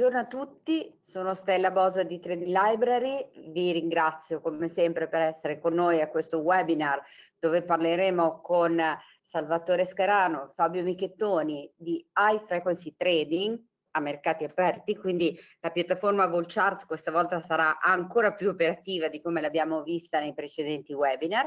Buongiorno a tutti, sono Stella Bosa di Trading Library, vi ringrazio come sempre per essere con noi a questo webinar dove parleremo con Salvatore Scarano e Fabio Michettoni di High Frequency Trading a mercati aperti, quindi la piattaforma Volcharts questa volta sarà ancora più operativa di come l'abbiamo vista nei precedenti webinar.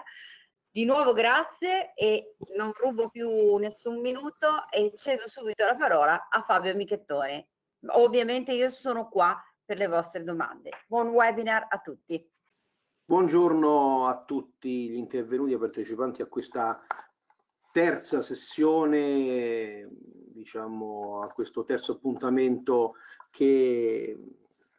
Di nuovo grazie e non rubo più nessun minuto e cedo subito la parola a Fabio Michettoni. Ovviamente io sono qua per le vostre domande. Buon webinar a tutti. Buongiorno a tutti gli intervenuti e partecipanti a questa terza sessione, diciamo a questo terzo appuntamento che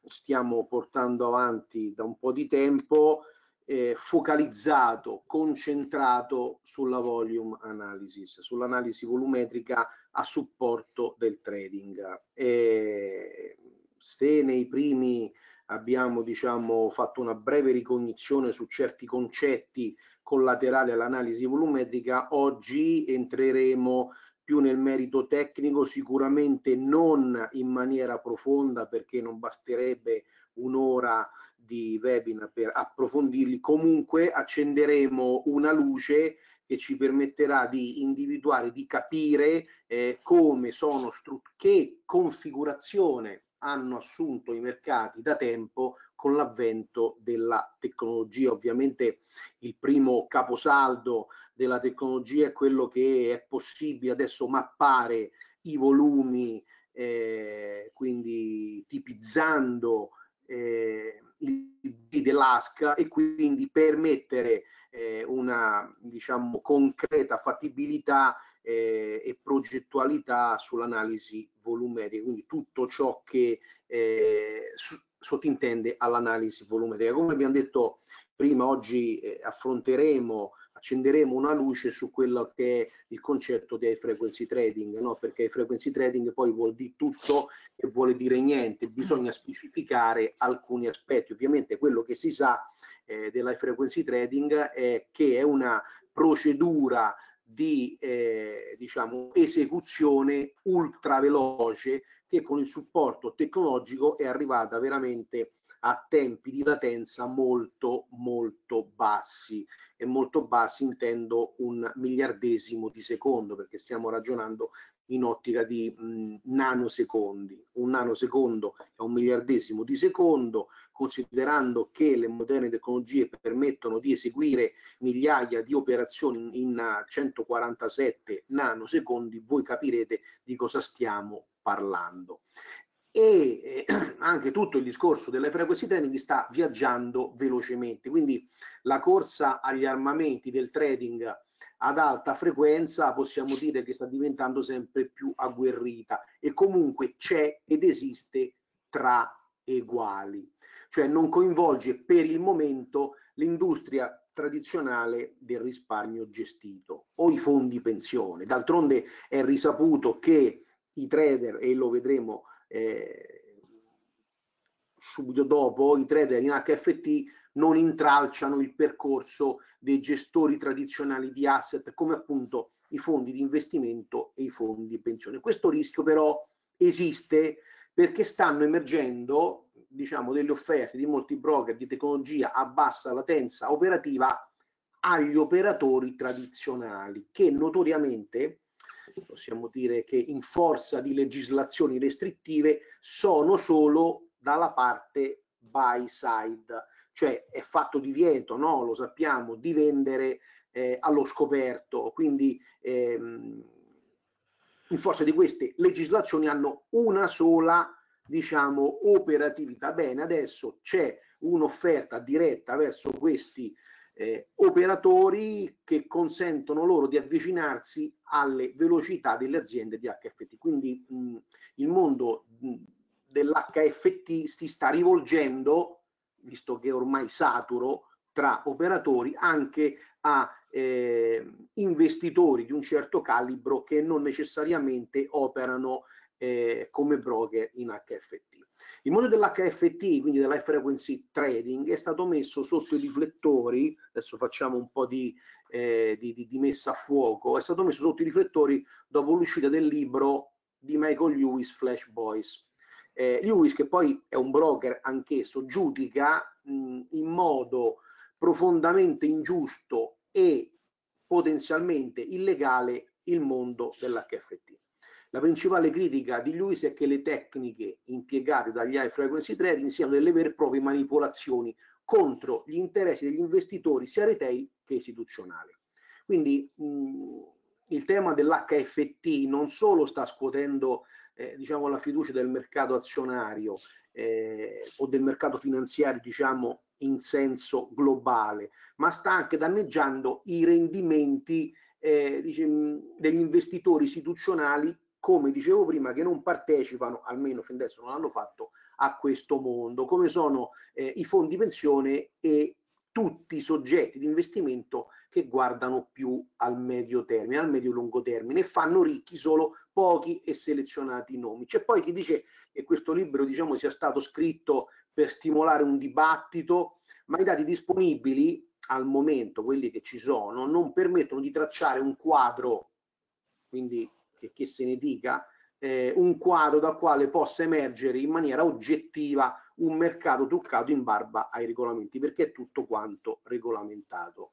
stiamo portando avanti da un po' di tempo eh, focalizzato, concentrato sulla volume analysis, sull'analisi volumetrica a supporto del trading. E se nei primi abbiamo diciamo, fatto una breve ricognizione su certi concetti collaterali all'analisi volumetrica, oggi entreremo più nel merito tecnico, sicuramente non in maniera profonda perché non basterebbe un'ora di webinar per approfondirli, comunque accenderemo una luce che ci permetterà di individuare, di capire eh, come sono che configurazione hanno assunto i mercati da tempo con l'avvento della tecnologia. Ovviamente il primo caposaldo della tecnologia è quello che è possibile adesso mappare i volumi, eh, quindi tipizzando eh, il B dell'ASC e quindi permettere eh, una diciamo, concreta fattibilità eh, e progettualità sull'analisi volumetrica, quindi tutto ciò che eh, su, sottintende all'analisi volumetrica. Come abbiamo detto prima, oggi eh, affronteremo accenderemo una luce su quello che è il concetto dei frequency trading, no? perché frequency trading poi vuol dire tutto e vuole dire niente, bisogna mm. specificare alcuni aspetti. Ovviamente quello che si sa eh, della frequency trading è che è una procedura di eh, diciamo, esecuzione ultra veloce che con il supporto tecnologico è arrivata veramente a tempi di latenza molto molto bassi e molto bassi intendo un miliardesimo di secondo perché stiamo ragionando in ottica di mh, mm, nanosecondi. Un nanosecondo è un miliardesimo di secondo, considerando che le moderne tecnologie permettono di eseguire migliaia di operazioni in 147 nanosecondi, voi capirete di cosa stiamo parlando e eh, anche tutto il discorso delle frequency trading sta viaggiando velocemente, quindi la corsa agli armamenti del trading ad alta frequenza possiamo dire che sta diventando sempre più agguerrita e comunque c'è ed esiste tra uguali, cioè non coinvolge per il momento l'industria tradizionale del risparmio gestito o i fondi pensione. D'altronde è risaputo che i trader, e lo vedremo eh, subito dopo i trader in HFT non intralciano il percorso dei gestori tradizionali di asset come appunto i fondi di investimento e i fondi di pensione. Questo rischio però esiste perché stanno emergendo diciamo, delle offerte di molti broker di tecnologia a bassa latenza operativa agli operatori tradizionali che notoriamente possiamo dire che in forza di legislazioni restrittive sono solo dalla parte buy side, cioè è fatto divieto, no? lo sappiamo, di vendere eh, allo scoperto, quindi ehm, in forza di queste legislazioni hanno una sola diciamo operatività bene adesso c'è un'offerta diretta verso questi eh, operatori che consentono loro di avvicinarsi alle velocità delle aziende di HFT. Quindi mh, il mondo dell'HFT si sta rivolgendo, visto che è ormai saturo, tra operatori anche a eh, investitori di un certo calibro che non necessariamente operano eh, come broker in HFT. Il mondo dell'HFT, quindi dell'high frequency trading, è stato messo sotto i riflettori, adesso facciamo un po' di, eh, di, di, di messa a fuoco, è stato messo sotto i riflettori dopo l'uscita del libro di Michael Lewis, Flash Boys. Eh, Lewis, che poi è un broker anch'esso, giudica mh, in modo profondamente ingiusto e potenzialmente illegale il mondo dell'HFT. La principale critica di Lewis è che le tecniche impiegate dagli high frequency trading siano delle vere e proprie manipolazioni contro gli interessi degli investitori sia retail che istituzionali. Quindi mh, il tema dell'HFT non solo sta scuotendo eh, diciamo, la fiducia del mercato azionario eh, o del mercato finanziario diciamo, in senso globale, ma sta anche danneggiando i rendimenti eh, diciamo, degli investitori istituzionali come dicevo prima, che non partecipano, almeno fin adesso non l'hanno fatto, a questo mondo, come sono eh, i fondi pensione e tutti i soggetti di investimento che guardano più al medio termine, al medio-lungo termine, e fanno ricchi solo pochi e selezionati nomi. C'è poi chi dice che questo libro diciamo, sia stato scritto per stimolare un dibattito, ma i dati disponibili al momento, quelli che ci sono, non permettono di tracciare un quadro, quindi perché che se ne dica, eh, un quadro dal quale possa emergere in maniera oggettiva un mercato truccato in barba ai regolamenti, perché è tutto quanto regolamentato.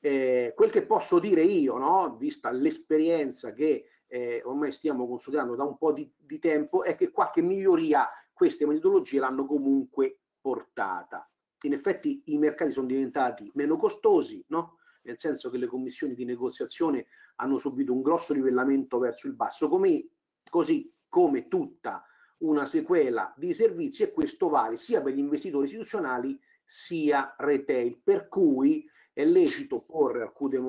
Eh, quel che posso dire io, no? vista l'esperienza che eh, ormai stiamo consolidando da un po' di, di tempo, è che qualche miglioria queste metodologie l'hanno comunque portata. In effetti i mercati sono diventati meno costosi, no? nel senso che le commissioni di negoziazione hanno subito un grosso livellamento verso il basso, come, così come tutta una sequela di servizi e questo vale sia per gli investitori istituzionali sia retail, per cui è lecito alcune,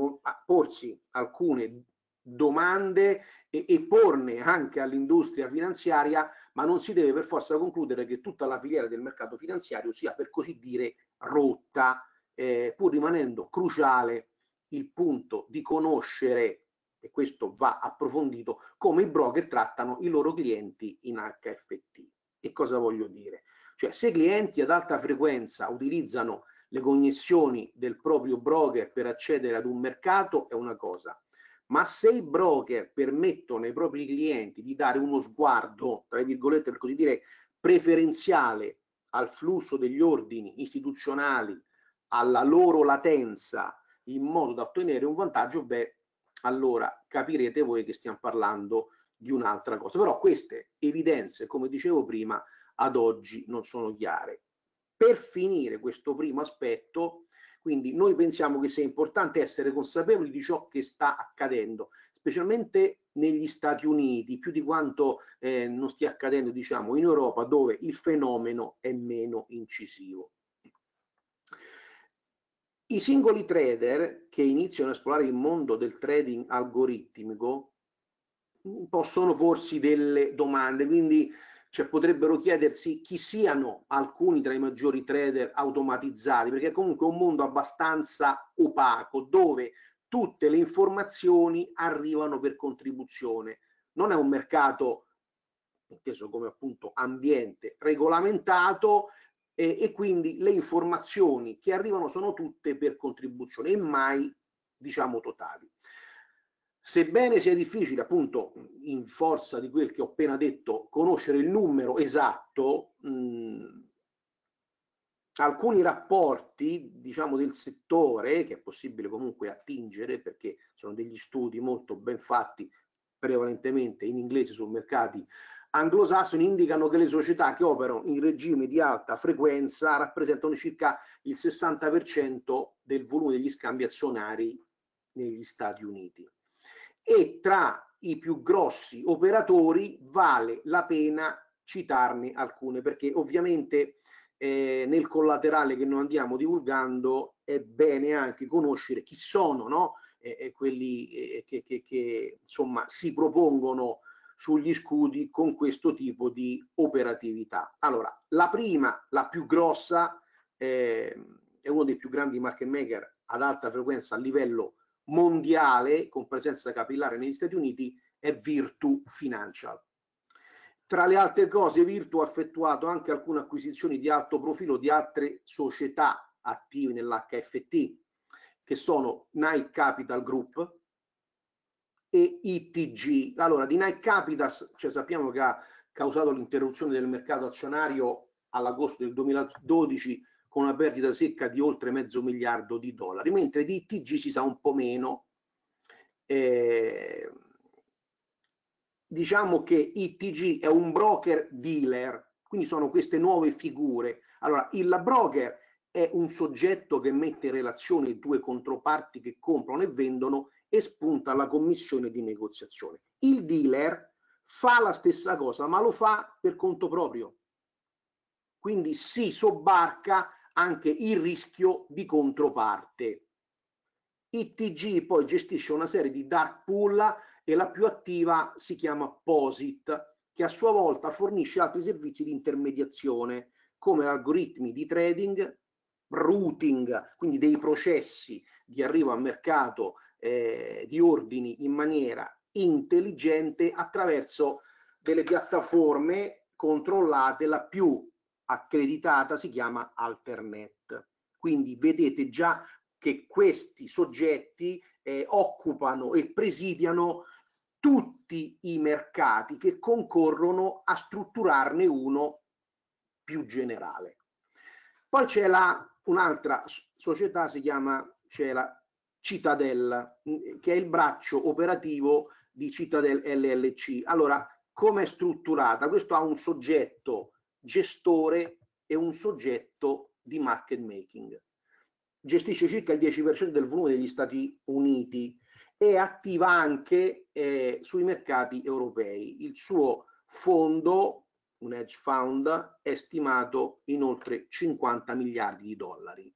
porsi alcune domande e, e porne anche all'industria finanziaria, ma non si deve per forza concludere che tutta la filiera del mercato finanziario sia per così dire rotta, eh, pur rimanendo cruciale il punto di conoscere, e questo va approfondito, come i broker trattano i loro clienti in HFT. E cosa voglio dire? Cioè, se clienti ad alta frequenza utilizzano le connessioni del proprio broker per accedere ad un mercato è una cosa, ma se i broker permettono ai propri clienti di dare uno sguardo, tra virgolette per così dire, preferenziale al flusso degli ordini istituzionali, alla loro latenza in modo da ottenere un vantaggio, beh, allora capirete voi che stiamo parlando di un'altra cosa. Però queste evidenze, come dicevo prima, ad oggi non sono chiare. Per finire questo primo aspetto, quindi noi pensiamo che sia importante essere consapevoli di ciò che sta accadendo, specialmente negli Stati Uniti, più di quanto eh, non stia accadendo, diciamo, in Europa, dove il fenomeno è meno incisivo. I singoli trader che iniziano a esplorare il mondo del trading algoritmico possono porsi delle domande, quindi cioè, potrebbero chiedersi chi siano alcuni tra i maggiori trader automatizzati, perché è comunque un mondo abbastanza opaco dove tutte le informazioni arrivano per contribuzione. Non è un mercato inteso come appunto ambiente regolamentato, eh, e quindi le informazioni che arrivano sono tutte per contribuzione e mai diciamo totali. Sebbene sia difficile, appunto, in forza di quel che ho appena detto, conoscere il numero esatto, mh, alcuni rapporti, diciamo, del settore, che è possibile comunque attingere perché sono degli studi molto ben fatti, prevalentemente in inglese su mercati anglosassoni indicano che le società che operano in regime di alta frequenza rappresentano circa il 60% del volume degli scambi azionari negli Stati Uniti. E tra i più grossi operatori vale la pena citarne alcune perché ovviamente eh, nel collaterale che noi andiamo divulgando è bene anche conoscere chi sono no? eh, eh, quelli che, che, che, insomma si propongono sugli scudi con questo tipo di operatività. Allora, la prima, la più grossa, eh, è uno dei più grandi market maker ad alta frequenza a livello mondiale, con presenza capillare negli Stati Uniti, è Virtu Financial. Tra le altre cose, Virtu ha effettuato anche alcune acquisizioni di alto profilo di altre società attive nell'HFT, che sono Nike Capital Group, e ITG. Allora, di Nike Capitas, cioè sappiamo che ha causato l'interruzione del mercato azionario all'agosto del 2012 con una perdita secca di oltre mezzo miliardo di dollari, mentre di ITG si sa un po' meno. Eh, diciamo che ITG è un broker dealer, quindi sono queste nuove figure. Allora, il broker è un soggetto che mette in relazione due controparti che comprano e vendono e spunta la commissione di negoziazione. Il dealer fa la stessa cosa, ma lo fa per conto proprio. Quindi si sobbarca anche il rischio di controparte. ITG poi gestisce una serie di dark pool e la più attiva si chiama POSIT, che a sua volta fornisce altri servizi di intermediazione come algoritmi di trading, routing, quindi dei processi di arrivo al mercato eh, di ordini in maniera intelligente attraverso delle piattaforme controllate, la più accreditata si chiama Alternet. Quindi vedete già che questi soggetti eh, occupano e presidiano tutti i mercati che concorrono a strutturarne uno più generale. Poi c'è la un'altra società si chiama Cela Cittadella, mm, che è il braccio operativo di Citadel LLC. Allora, come è strutturata? Questo ha un soggetto gestore e un soggetto di market making. Gestisce circa il 10% del volume degli Stati Uniti e attiva anche eh, sui mercati europei. Il suo fondo un hedge fund, è stimato in oltre 50 miliardi di dollari.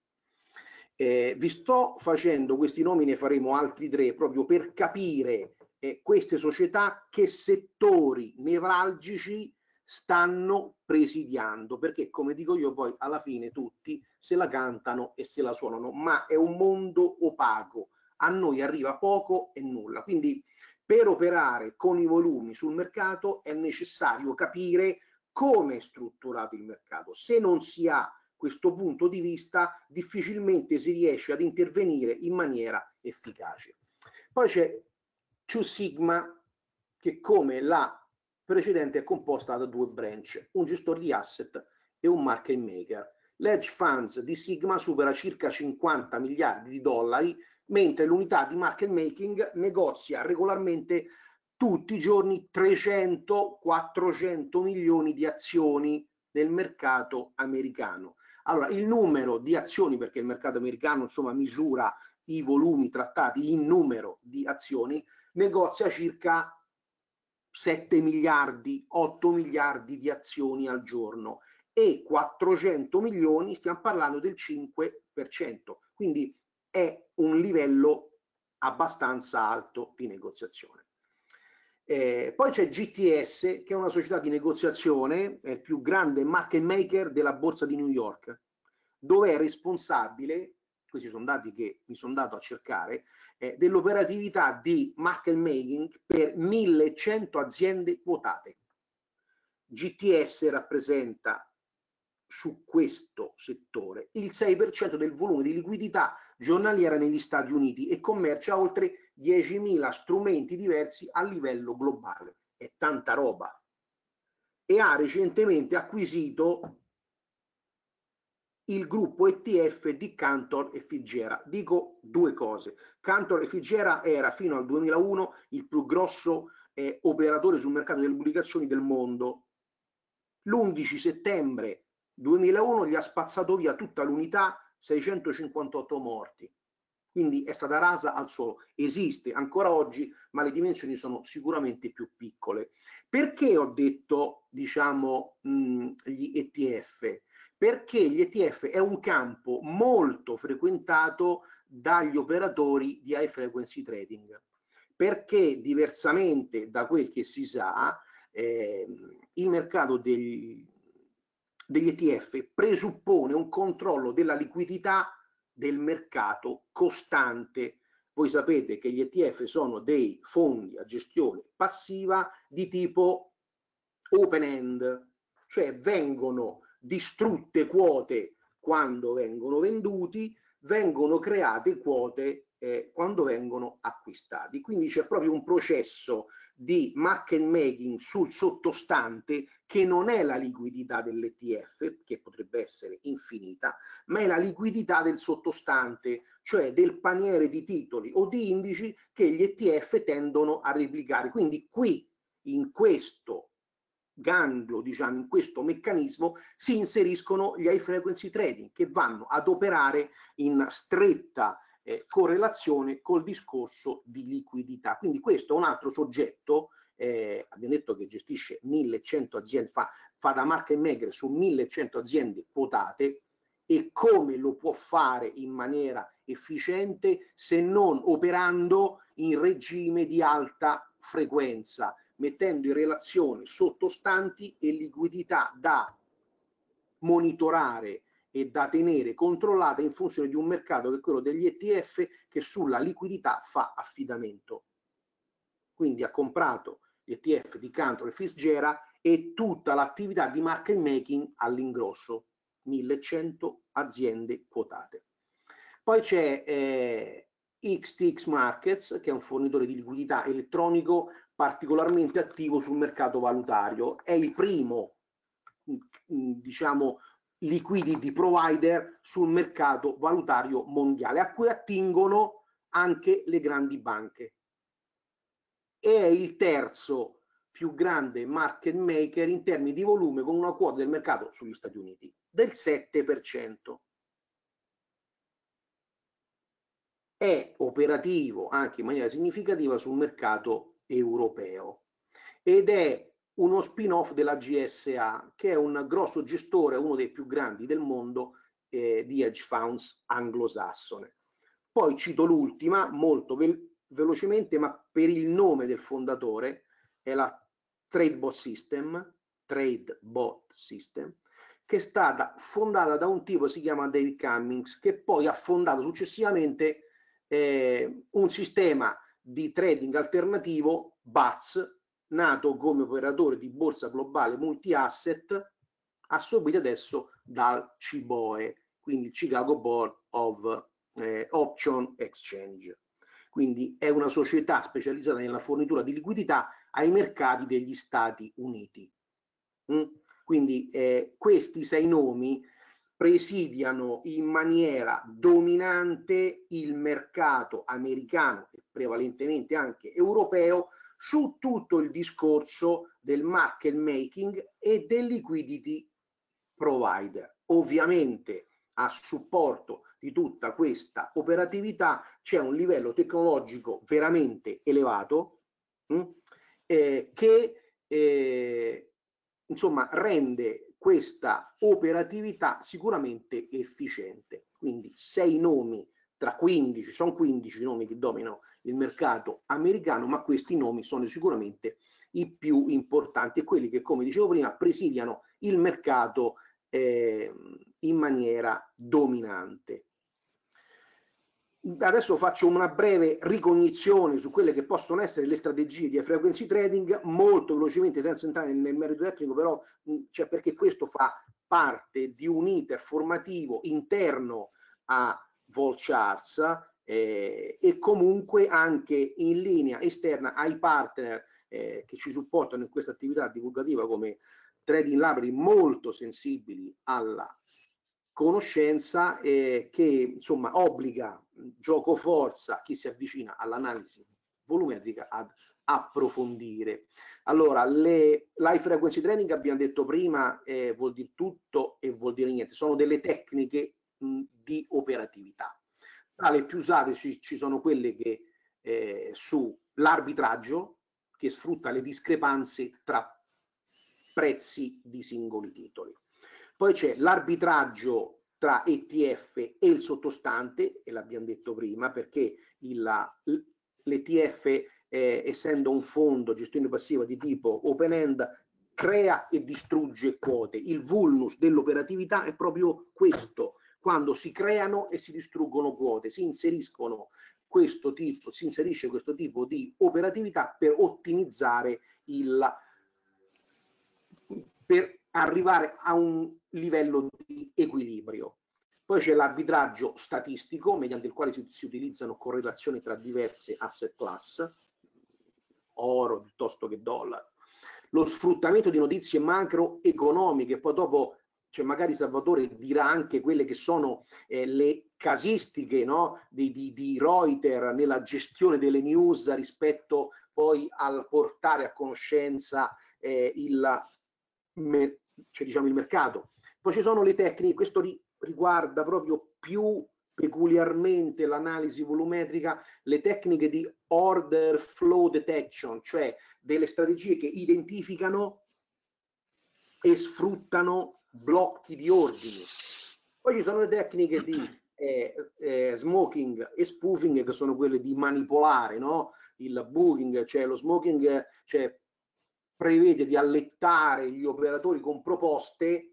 Eh, vi sto facendo questi nomi, ne faremo altri tre, proprio per capire eh, queste società che settori nevralgici stanno presidiando, perché come dico io poi alla fine tutti se la cantano e se la suonano, ma è un mondo opaco, a noi arriva poco e nulla. Quindi per operare con i volumi sul mercato è necessario capire come è strutturato il mercato. Se non si ha questo punto di vista, difficilmente si riesce ad intervenire in maniera efficace. Poi c'è 2 Sigma, che come la precedente è composta da due branch, un gestore di asset e un market maker. L'edge funds di Sigma supera circa 50 miliardi di dollari, mentre l'unità di market making negozia regolarmente tutti i giorni 300-400 milioni di azioni nel mercato americano. Allora, il numero di azioni, perché il mercato americano insomma misura i volumi trattati in numero di azioni, negozia circa 7 miliardi, 8 miliardi di azioni al giorno e 400 milioni, stiamo parlando del 5%, quindi è un livello abbastanza alto di negoziazione. Eh, poi c'è GTS, che è una società di negoziazione, è il più grande market maker della borsa di New York, dove è responsabile, questi sono dati che mi sono dato a cercare, eh, dell'operatività di market making per 1100 aziende quotate. GTS rappresenta su questo settore il 6% del volume di liquidità giornaliera negli Stati Uniti e commercia oltre 10.000 strumenti diversi a livello globale. È tanta roba. E ha recentemente acquisito il gruppo ETF di Cantor e Figera. Dico due cose. Cantor e Figera era fino al 2001 il più grosso eh, operatore sul mercato delle pubblicazioni del mondo. L'11 settembre 2001 gli ha spazzato via tutta l'unità, 658 morti. Quindi è stata rasa al suolo. Esiste ancora oggi, ma le dimensioni sono sicuramente più piccole. Perché ho detto, diciamo, mh, gli ETF? Perché gli ETF è un campo molto frequentato dagli operatori di high frequency trading. Perché diversamente da quel che si sa, eh, il mercato degli, degli ETF presuppone un controllo della liquidità del mercato costante. Voi sapete che gli ETF sono dei fondi a gestione passiva di tipo open end, cioè vengono distrutte quote quando vengono venduti, vengono create quote eh, quando vengono acquistati. Quindi c'è proprio un processo di market making sul sottostante che non è la liquidità dell'ETF, che potrebbe essere infinita, ma è la liquidità del sottostante, cioè del paniere di titoli o di indici che gli ETF tendono a replicare. Quindi qui, in questo ganglio, diciamo, in questo meccanismo si inseriscono gli high frequency trading che vanno ad operare in stretta eh, correlazione col discorso di liquidità. Quindi questo è un altro soggetto, eh, abbiamo detto che gestisce 1100 aziende, fa, fa da market maker su 1100 aziende quotate e come lo può fare in maniera efficiente se non operando in regime di alta frequenza, mettendo in relazione sottostanti e liquidità da monitorare e da tenere controllata in funzione di un mercato che è quello degli ETF che sulla liquidità fa affidamento. Quindi ha comprato gli ETF di Cantor e Fisgera e tutta l'attività di market making all'ingrosso, 1100 aziende quotate. Poi c'è eh, XTX Markets, che è un fornitore di liquidità elettronico particolarmente attivo sul mercato valutario. È il primo, mm, mm, diciamo, liquidity provider sul mercato valutario mondiale, a cui attingono anche le grandi banche. E è il terzo più grande market maker in termini di volume con una quota del mercato sugli Stati Uniti del 7%. È operativo anche in maniera significativa sul mercato europeo ed è uno spin-off della GSA, che è un grosso gestore, uno dei più grandi del mondo eh, di hedge funds anglosassone. Poi cito l'ultima, molto ve velocemente, ma per il nome del fondatore, è la TradeBot System, TradeBot System, che è stata fondata da un tipo che si chiama David Cummings, che poi ha fondato successivamente eh, un sistema di trading alternativo, BATS, nato come operatore di borsa globale multi-asset, assorbito adesso dal CBOE, quindi il Chicago Board of eh, Option Exchange. Quindi è una società specializzata nella fornitura di liquidità ai mercati degli Stati Uniti. Mm? Quindi eh, questi sei nomi presidiano in maniera dominante il mercato americano e prevalentemente anche europeo su tutto il discorso del market making e del liquidity provider. Ovviamente a supporto di tutta questa operatività c'è un livello tecnologico veramente elevato mh, mm, eh, che eh, insomma rende questa operatività sicuramente efficiente. Quindi sei nomi tra 15, sono 15 i nomi che dominano il mercato americano, ma questi nomi sono sicuramente i più importanti e quelli che, come dicevo prima, presidiano il mercato eh, in maniera dominante. Adesso faccio una breve ricognizione su quelle che possono essere le strategie di frequency trading, molto velocemente senza entrare nel merito tecnico, però cioè perché questo fa parte di un iter formativo interno a Volcharts eh, e comunque anche in linea esterna ai partner eh, che ci supportano in questa attività divulgativa come Trading Labri molto sensibili alla conoscenza eh, che insomma obbliga gioco forza chi si avvicina all'analisi volumetrica ad approfondire. Allora, le high frequency training abbiamo detto prima eh, vuol dire tutto e vuol dire niente, sono delle tecniche mh, di operatività. Tra le più usate ci, ci sono quelle che eh, sull'arbitraggio che sfrutta le discrepanze tra prezzi di singoli titoli. Poi c'è l'arbitraggio tra ETF e il sottostante, e l'abbiamo detto prima, perché l'ETF, eh, essendo un fondo gestione passiva di tipo open end, crea e distrugge quote. Il vulnus dell'operatività è proprio questo, quando si creano e si distruggono quote, si inseriscono questo tipo, si inserisce questo tipo di operatività per ottimizzare il per arrivare a un livello di equilibrio. Poi c'è l'arbitraggio statistico, mediante il quale si, si, utilizzano correlazioni tra diverse asset class, oro piuttosto che dollaro. Lo sfruttamento di notizie macroeconomiche, poi dopo cioè magari Salvatore dirà anche quelle che sono eh, le casistiche no? di, di, di Reuters nella gestione delle news rispetto poi al portare a conoscenza eh, il, mer- cioè, diciamo, il mercato. Poi ci sono le tecniche, questo ri- riguarda proprio più peculiarmente l'analisi volumetrica, le tecniche di order flow detection, cioè delle strategie che identificano e sfruttano blocchi di ordini. Poi ci sono le tecniche di eh, eh, smoking e spoofing che sono quelle di manipolare no? il booking, cioè lo smoking cioè, prevede di allettare gli operatori con proposte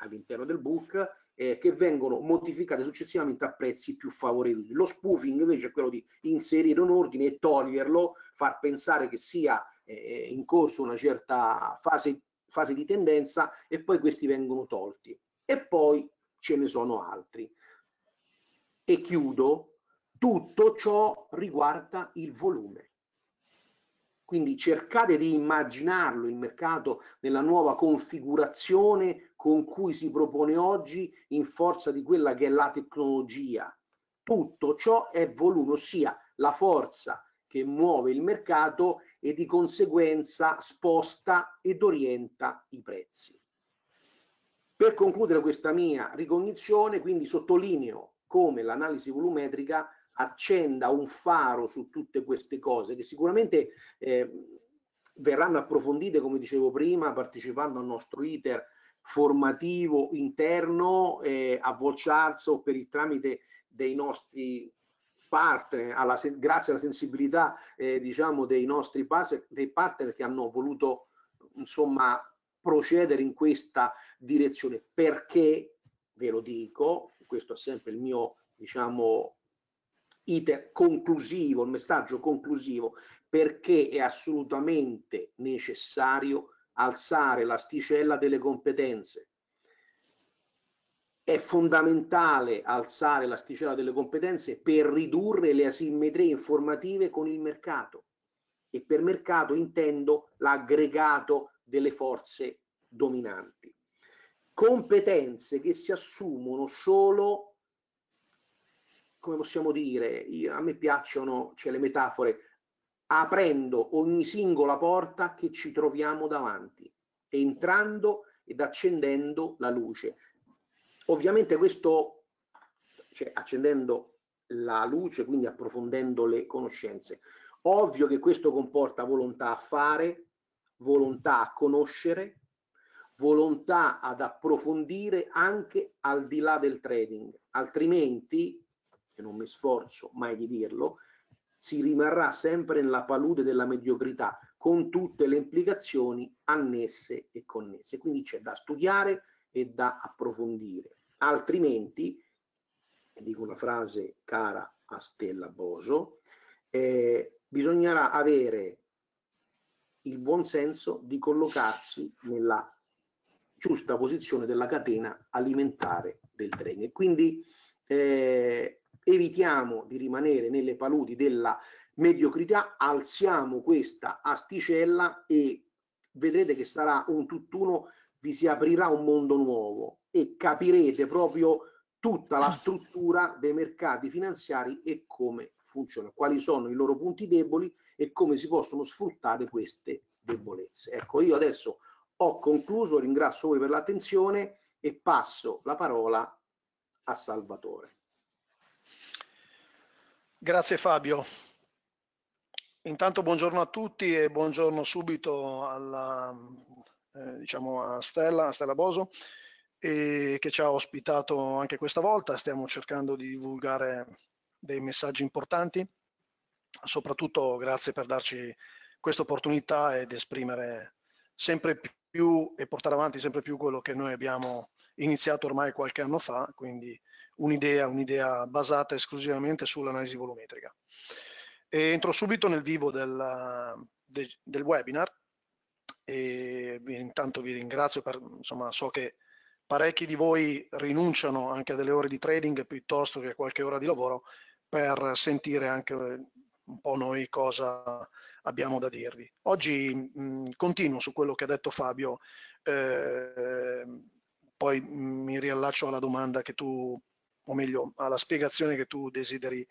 all'interno del book eh, che vengono modificate successivamente a prezzi più favorevoli. Lo spoofing invece è quello di inserire un ordine e toglierlo, far pensare che sia eh, in corso una certa fase fase di tendenza e poi questi vengono tolti. E poi ce ne sono altri. E chiudo, tutto ciò riguarda il volume. Quindi cercate di immaginarlo il mercato nella nuova configurazione con cui si propone oggi in forza di quella che è la tecnologia. Tutto ciò è volume, ossia la forza che muove il mercato e di conseguenza sposta ed orienta i prezzi. Per concludere questa mia ricognizione, quindi sottolineo come l'analisi volumetrica accenda un faro su tutte queste cose che sicuramente eh, verranno approfondite, come dicevo prima, partecipando al nostro iter formativo interno eh, a Volciarzo per il tramite dei nostri partner, alla, grazie alla sensibilità eh, diciamo, dei nostri base, dei partner che hanno voluto insomma, procedere in questa direzione. Perché, ve lo dico, questo è sempre il mio diciamo, iter conclusivo, il messaggio conclusivo, perché è assolutamente necessario alzare l'asticella delle competenze è fondamentale alzare l'asticella delle competenze per ridurre le asimmetrie informative con il mercato e per mercato intendo l'aggregato delle forze dominanti. Competenze che si assumono solo, come possiamo dire, io, a me piacciono cioè, le metafore, aprendo ogni singola porta che ci troviamo davanti, entrando ed accendendo la luce. Ovviamente questo, cioè accendendo la luce, quindi approfondendo le conoscenze. Ovvio che questo comporta volontà a fare, volontà a conoscere, volontà ad approfondire anche al di là del trading, altrimenti, e non mi sforzo mai di dirlo, si rimarrà sempre nella palude della mediocrità con tutte le implicazioni annesse e connesse. Quindi c'è da studiare e da approfondire altrimenti, dico una frase cara a Stella Boso, eh, bisognerà avere il buon senso di collocarsi nella giusta posizione della catena alimentare del treno e quindi eh, evitiamo di rimanere nelle paludi della mediocrità, alziamo questa asticella e vedrete che sarà un tutt'uno, vi si aprirà un mondo nuovo, e capirete proprio tutta la struttura dei mercati finanziari e come funziona, quali sono i loro punti deboli e come si possono sfruttare queste debolezze. Ecco, io adesso ho concluso, ringrazio voi per l'attenzione e passo la parola a Salvatore. Grazie Fabio. Intanto buongiorno a tutti e buongiorno subito alla, eh, diciamo a Stella, a Stella Boso e che ci ha ospitato anche questa volta. Stiamo cercando di divulgare dei messaggi importanti. Soprattutto grazie per darci questa opportunità ed esprimere sempre più e portare avanti sempre più quello che noi abbiamo iniziato ormai qualche anno fa, quindi un'idea, un'idea basata esclusivamente sull'analisi volumetrica. E entro subito nel vivo del, de, del webinar e intanto vi ringrazio per, insomma, so che parecchi di voi rinunciano anche a delle ore di trading piuttosto che a qualche ora di lavoro per sentire anche eh, un po' noi cosa abbiamo da dirvi. Oggi mh, mm, continuo su quello che ha detto Fabio, eh, poi mm, mi riallaccio alla domanda che tu, o meglio, alla spiegazione che tu desideri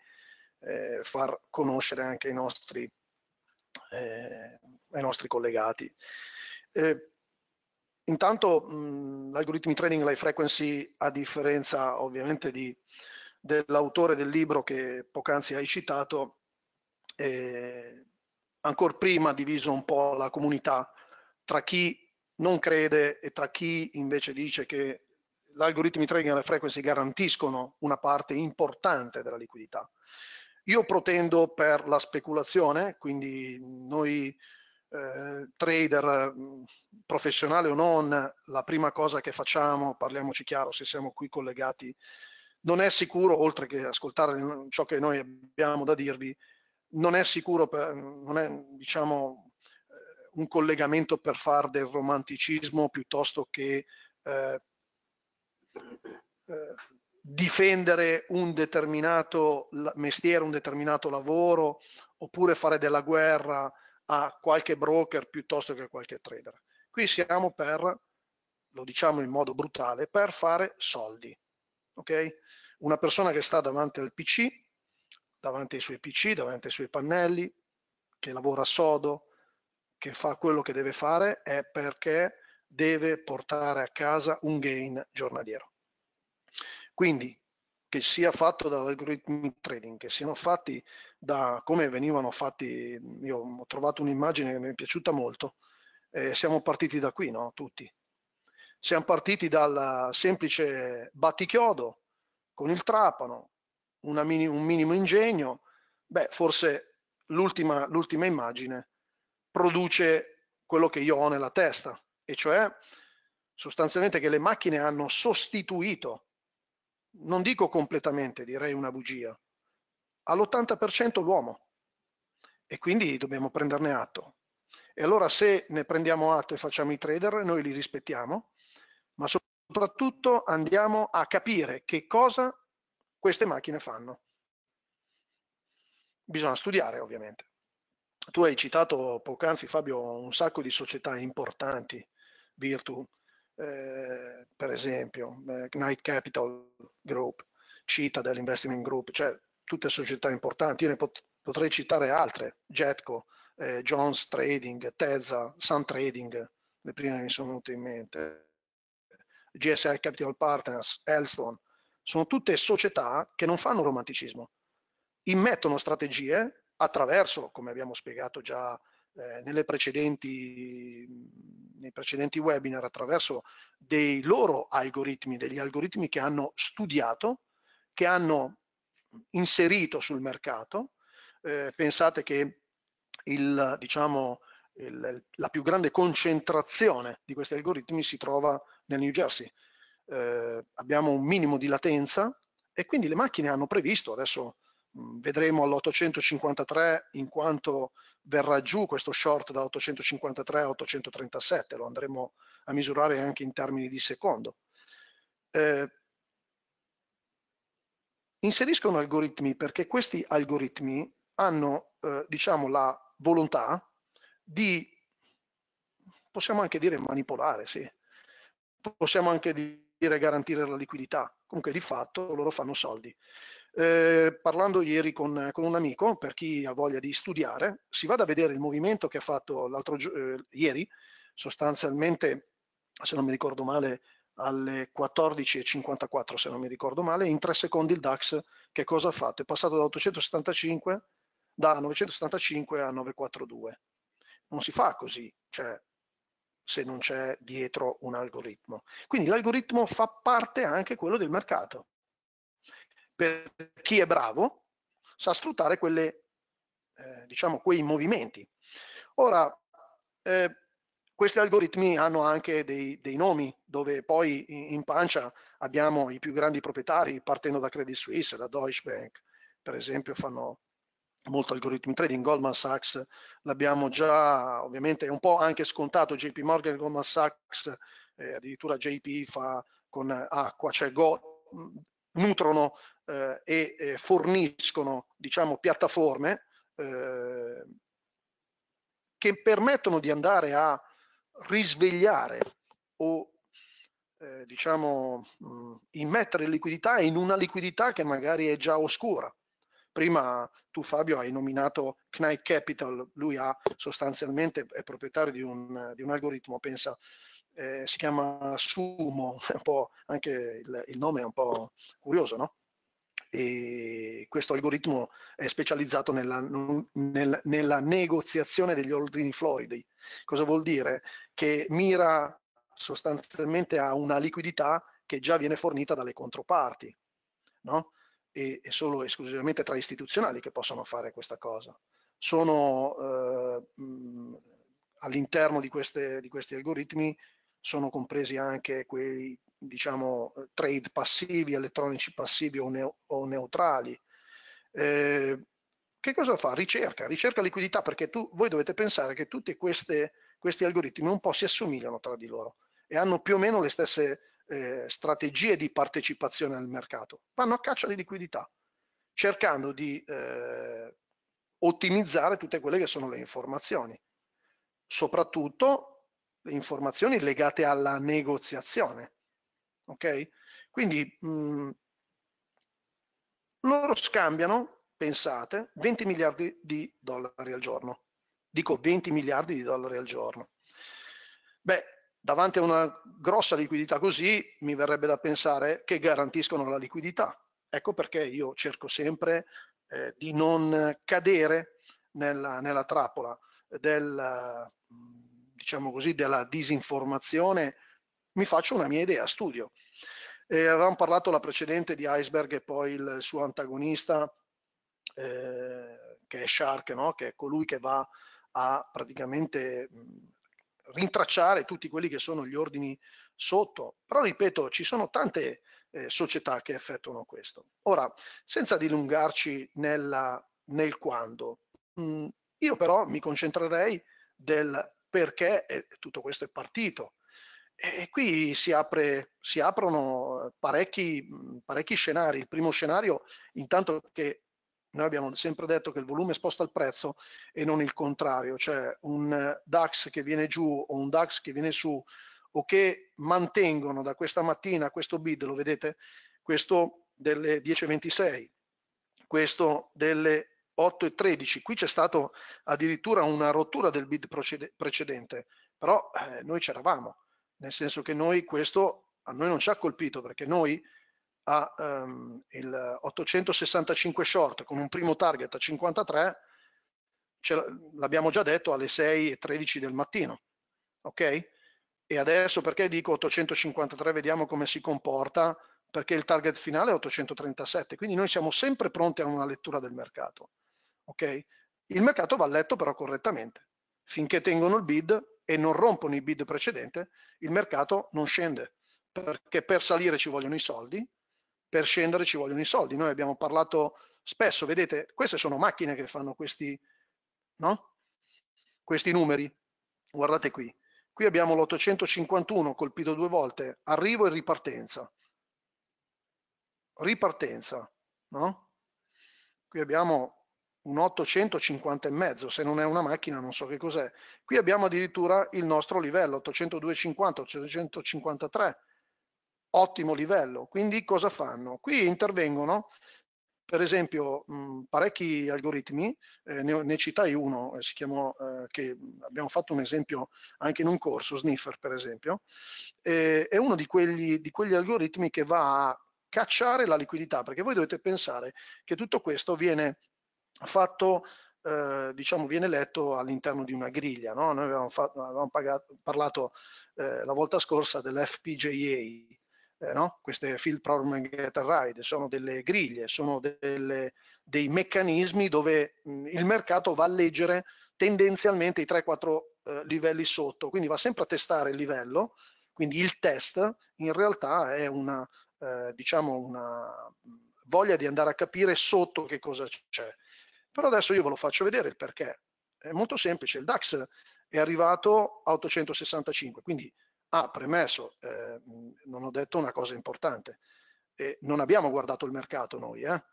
eh, far conoscere anche ai nostri, eh, ai nostri collegati. Eh, Intanto mh, l'algoritmi trading life frequency, a differenza ovviamente di, dell'autore del libro che poc'anzi hai citato, eh, ancora prima ha diviso un po' la comunità tra chi non crede e tra chi invece dice che l'algoritmi trading e la frequency garantiscono una parte importante della liquidità. Io protendo per la speculazione, quindi noi eh, trader mm, professionale o non, la prima cosa che facciamo, parliamoci chiaro, se siamo qui collegati, non è sicuro, oltre che ascoltare ciò che noi abbiamo da dirvi, non è sicuro, per, non è diciamo eh, un collegamento per far del romanticismo piuttosto che eh, eh, difendere un determinato mestiere, un determinato lavoro, oppure fare della guerra a qualche broker piuttosto che a qualche trader. Qui siamo per, lo diciamo in modo brutale, per fare soldi. Okay? Una persona che sta davanti al PC, davanti ai suoi PC, davanti ai suoi pannelli, che lavora sodo, che fa quello che deve fare, è perché deve portare a casa un gain giornaliero. Quindi che sia fatto dall'algorithmic trading, che siano fatti da come venivano fatti, io ho trovato un'immagine che mi è piaciuta molto, eh, siamo partiti da qui, no? Tutti. Siamo partiti dal semplice battichiodo con il trapano, mini, un minimo ingegno, beh, forse l'ultima, l'ultima immagine produce quello che io ho nella testa, e cioè sostanzialmente che le macchine hanno sostituito non dico completamente, direi una bugia, all'80% l'uomo e quindi dobbiamo prenderne atto. E allora se ne prendiamo atto e facciamo i trader, noi li rispettiamo, ma soprattutto andiamo a capire che cosa queste macchine fanno. Bisogna studiare ovviamente. Tu hai citato poc'anzi Fabio un sacco di società importanti, Virtu, eh, per esempio eh, Knight Capital Group, Citadel Investment Group, cioè tutte società importanti, io ne pot- potrei citare altre, Jetco, eh, Jones Trading, Tezza, Sun Trading, le prime che mi sono venute in mente, GSI Capital Partners, Elston, sono tutte società che non fanno romanticismo, immettono strategie attraverso, come abbiamo spiegato già eh, precedenti, nei precedenti webinar attraverso dei loro algoritmi, degli algoritmi che hanno studiato, che hanno inserito sul mercato. Eh, pensate che il, diciamo, il, la più grande concentrazione di questi algoritmi si trova nel New Jersey. Eh, abbiamo un minimo di latenza e quindi le macchine hanno previsto, adesso Mm, vedremo all'853 in quanto verrà giù questo short da 853 a 837, lo andremo a misurare anche in termini di secondo. Eh, inseriscono algoritmi perché questi algoritmi hanno eh, diciamo la volontà di possiamo anche dire manipolare sì possiamo anche dire garantire la liquidità comunque di fatto loro fanno soldi eh, parlando ieri con, con, un amico, per chi ha voglia di studiare, si vada a vedere il movimento che ha fatto l'altro eh, ieri, sostanzialmente, se non mi ricordo male, alle 14.54 se non mi ricordo male, in tre secondi il DAX che cosa ha fatto? È passato da 875 da 975 a 942. Non si fa così, cioè se non c'è dietro un algoritmo. Quindi l'algoritmo fa parte anche quello del mercato per chi è bravo sa sfruttare quelle, eh, diciamo, quei movimenti. Ora, eh, questi algoritmi hanno anche dei, dei, nomi dove poi in, pancia abbiamo i più grandi proprietari partendo da Credit Suisse, da Deutsche Bank, per esempio fanno molto algoritmi trading, Goldman Sachs l'abbiamo già, ovviamente è un po' anche scontato, JP Morgan, Goldman Sachs, eh, addirittura JP fa con acqua, cioè Go, nutrono eh, e forniscono diciamo, piattaforme eh, che permettono di andare a risvegliare o eh, diciamo, mh, mm, immettere liquidità in una liquidità che magari è già oscura prima tu Fabio hai nominato Knight Capital, lui ha sostanzialmente, è proprietario di un, di un algoritmo, pensa eh, si chiama Sumo, un po anche il, il, nome è un po' curioso, no? E questo algoritmo è specializzato nella, nel, nella negoziazione degli ordini floridi. Cosa vuol dire? Che mira sostanzialmente a una liquidità che già viene fornita dalle controparti, no? E, e solo esclusivamente tra istituzionali che possono fare questa cosa. Sono eh, all'interno di, di, questi algoritmi sono compresi anche quei diciamo, eh, trade passivi, elettronici passivi o, ne o neutrali. Eh, che cosa fa? Ricerca, ricerca liquidità perché tu, voi dovete pensare che tutti questi algoritmi un po' si assomigliano tra di loro e hanno più o meno le stesse eh, strategie di partecipazione al mercato. Vanno a caccia di liquidità, cercando di eh, ottimizzare tutte quelle che sono le informazioni. Soprattutto informazioni legate alla negoziazione. Ok? Quindi mh, mm, loro scambiano, pensate, 20 miliardi di dollari al giorno. Dico 20 miliardi di dollari al giorno. Beh, davanti a una grossa liquidità così mi verrebbe da pensare che garantiscono la liquidità. Ecco perché io cerco sempre eh, di non cadere nella, nella trappola del, mm, diciamo così, della disinformazione, mi faccio una mia idea, studio. Eh, avevamo parlato la precedente di Iceberg e poi il suo antagonista, eh, che è Shark, no? che è colui che va a praticamente mh, rintracciare tutti quelli che sono gli ordini sotto. Però ripeto, ci sono tante eh, società che effettuano questo. Ora, senza dilungarci nella, nel quando, mh, io però mi concentrerei del perché eh, tutto questo è partito. E qui si, apre, si aprono eh, parecchi, mm, parecchi, scenari. Il primo scenario, intanto che noi abbiamo sempre detto che il volume sposta il prezzo e non il contrario, cioè un DAX che viene giù o un DAX che viene su o che mantengono da questa mattina questo bid, lo vedete, questo delle 10.26, questo delle 8 e 13. Qui c'è stata addirittura una rottura del bid precedente, però eh, noi c'eravamo, nel senso che noi questo a noi non ci ha colpito perché noi a um, il 865 short con un primo target a 53 l'abbiamo già detto alle 6 e 13 del mattino ok e adesso perché dico 853 vediamo come si comporta perché il target finale è 837 quindi noi siamo sempre pronti a una lettura del mercato Okay? Il mercato va letto però correttamente. Finché tengono il bid e non rompono il bid precedente, il mercato non scende, perché per salire ci vogliono i soldi, per scendere ci vogliono i soldi. Noi abbiamo parlato spesso, vedete, queste sono macchine che fanno questi, no? questi numeri. Guardate qui. Qui abbiamo l'851 colpito due volte, arrivo e ripartenza. Ripartenza, no? Qui abbiamo un 850 e mezzo, se non è una macchina non so che cos'è. Qui abbiamo addirittura il nostro livello, 802,50, 853, ottimo livello. Quindi cosa fanno? Qui intervengono, per esempio, mh, parecchi algoritmi, eh, ne, ne, citai uno, eh, si chiamò, eh, che abbiamo fatto un esempio anche in un corso, Sniffer per esempio, è uno di quegli, di quegli algoritmi che va a cacciare la liquidità, perché voi dovete pensare che tutto questo viene fatto, eh, diciamo, viene letto all'interno di una griglia. No? Noi avevamo, fatto, avevamo pagato, parlato eh, la volta scorsa dell'FPGA, eh, no? queste field program get ride, sono delle griglie, sono delle, dei meccanismi dove mh, mm, il mercato va a leggere tendenzialmente i 3-4 eh, livelli sotto, quindi va sempre a testare il livello, quindi il test in realtà è una, eh, diciamo una mm, voglia di andare a capire sotto che cosa c'è. Però adesso io ve lo faccio vedere il perché. È molto semplice, il DAX è arrivato a 865, quindi ha ah, premesso, eh, non ho detto una cosa importante, eh, non abbiamo guardato il mercato noi, eh?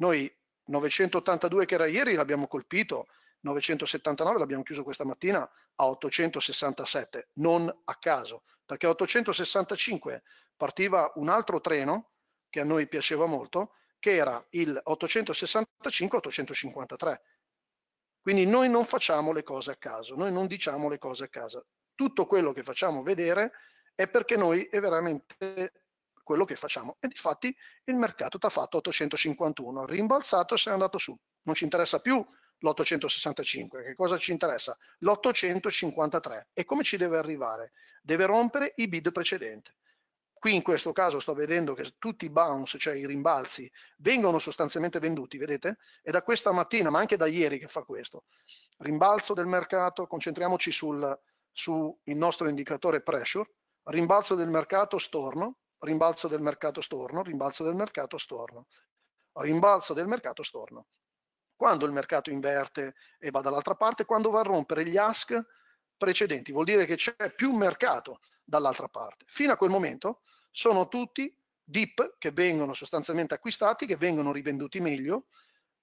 noi 982 che era ieri l'abbiamo colpito, 979 l'abbiamo chiuso questa mattina a 867, non a caso, perché a 865 partiva un altro treno che a noi piaceva molto che era il 865-853. Quindi noi non facciamo le cose a caso, noi non diciamo le cose a caso. Tutto quello che facciamo vedere è perché noi è veramente quello che facciamo. E infatti il mercato ti ha fatto 851, ha rimbalzato e si è andato su. Non ci interessa più l'865, che cosa ci interessa? L'853. E come ci deve arrivare? Deve rompere i bid precedenti. Qui in questo caso sto vedendo che tutti i bounce, cioè i rimbalzi, vengono sostanzialmente venduti, vedete? È da questa mattina, ma anche da ieri che fa questo. Rimbalzo del mercato, concentriamoci sul, sul nostro indicatore pressure, rimbalzo del mercato storno, rimbalzo del mercato storno, rimbalzo del mercato storno, rimbalzo del mercato storno. Quando il mercato inverte e va dall'altra parte, quando va a rompere gli ask precedenti, vuol dire che c'è più mercato dall'altra parte. Fino a quel momento sono tutti DIP che vengono sostanzialmente acquistati, che vengono rivenduti meglio,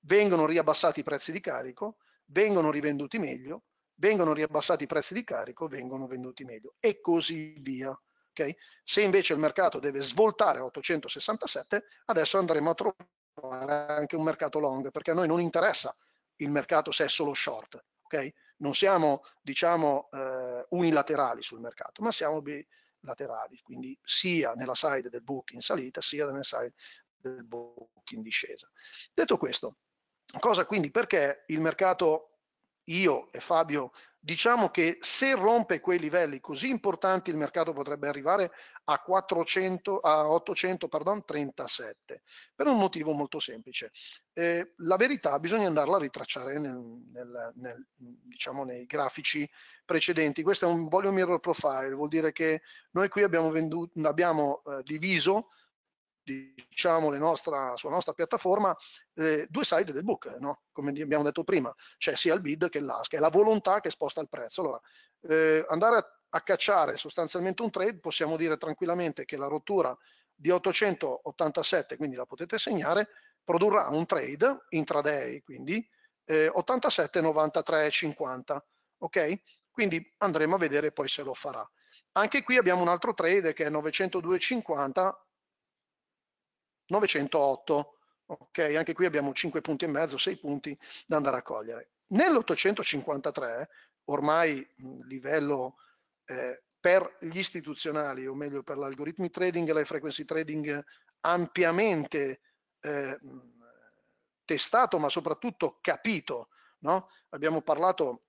vengono riabbassati i prezzi di carico, vengono rivenduti meglio, vengono riabbassati i prezzi di carico, vengono venduti meglio e così via. Okay? Se invece il mercato deve svoltare a 867, adesso andremo a trovare anche un mercato long, perché a noi non interessa il mercato se è solo short. Okay? non siamo diciamo, eh, unilaterali sul mercato, ma siamo bilaterali, quindi sia nella side del book in salita, sia nella side del book in discesa. Detto questo, cosa quindi perché il mercato, io e Fabio, diciamo che se rompe quei livelli così importanti il mercato potrebbe arrivare a, 400, a 837 per un motivo molto semplice. Eh, la verità bisogna andarla a ritracciare nel, nel, nel, diciamo nei grafici precedenti. Questo è un volume mirror profile, vuol dire che noi qui abbiamo, venduto, abbiamo eh, diviso diciamo, nostra, sulla nostra piattaforma eh, due side del book, no? come abbiamo detto prima, c'è cioè sia il bid che l'ask, è la volontà che sposta il prezzo. Allora, eh, andare a a cacciare sostanzialmente un trade, possiamo dire tranquillamente che la rottura di 887, quindi la potete segnare, produrrà un trade intraday, quindi eh, 87,93,50. Ok? Quindi andremo a vedere poi se lo farà. Anche qui abbiamo un altro trade che è 902,50, 908. Ok, anche qui abbiamo 5 punti e mezzo, 6 punti da andare a cogliere. Nell'853, ormai livello eh, per gli istituzionali, o meglio per l'algoritmi trading e la frequency trading ampiamente eh, testato, ma soprattutto capito. No? Abbiamo parlato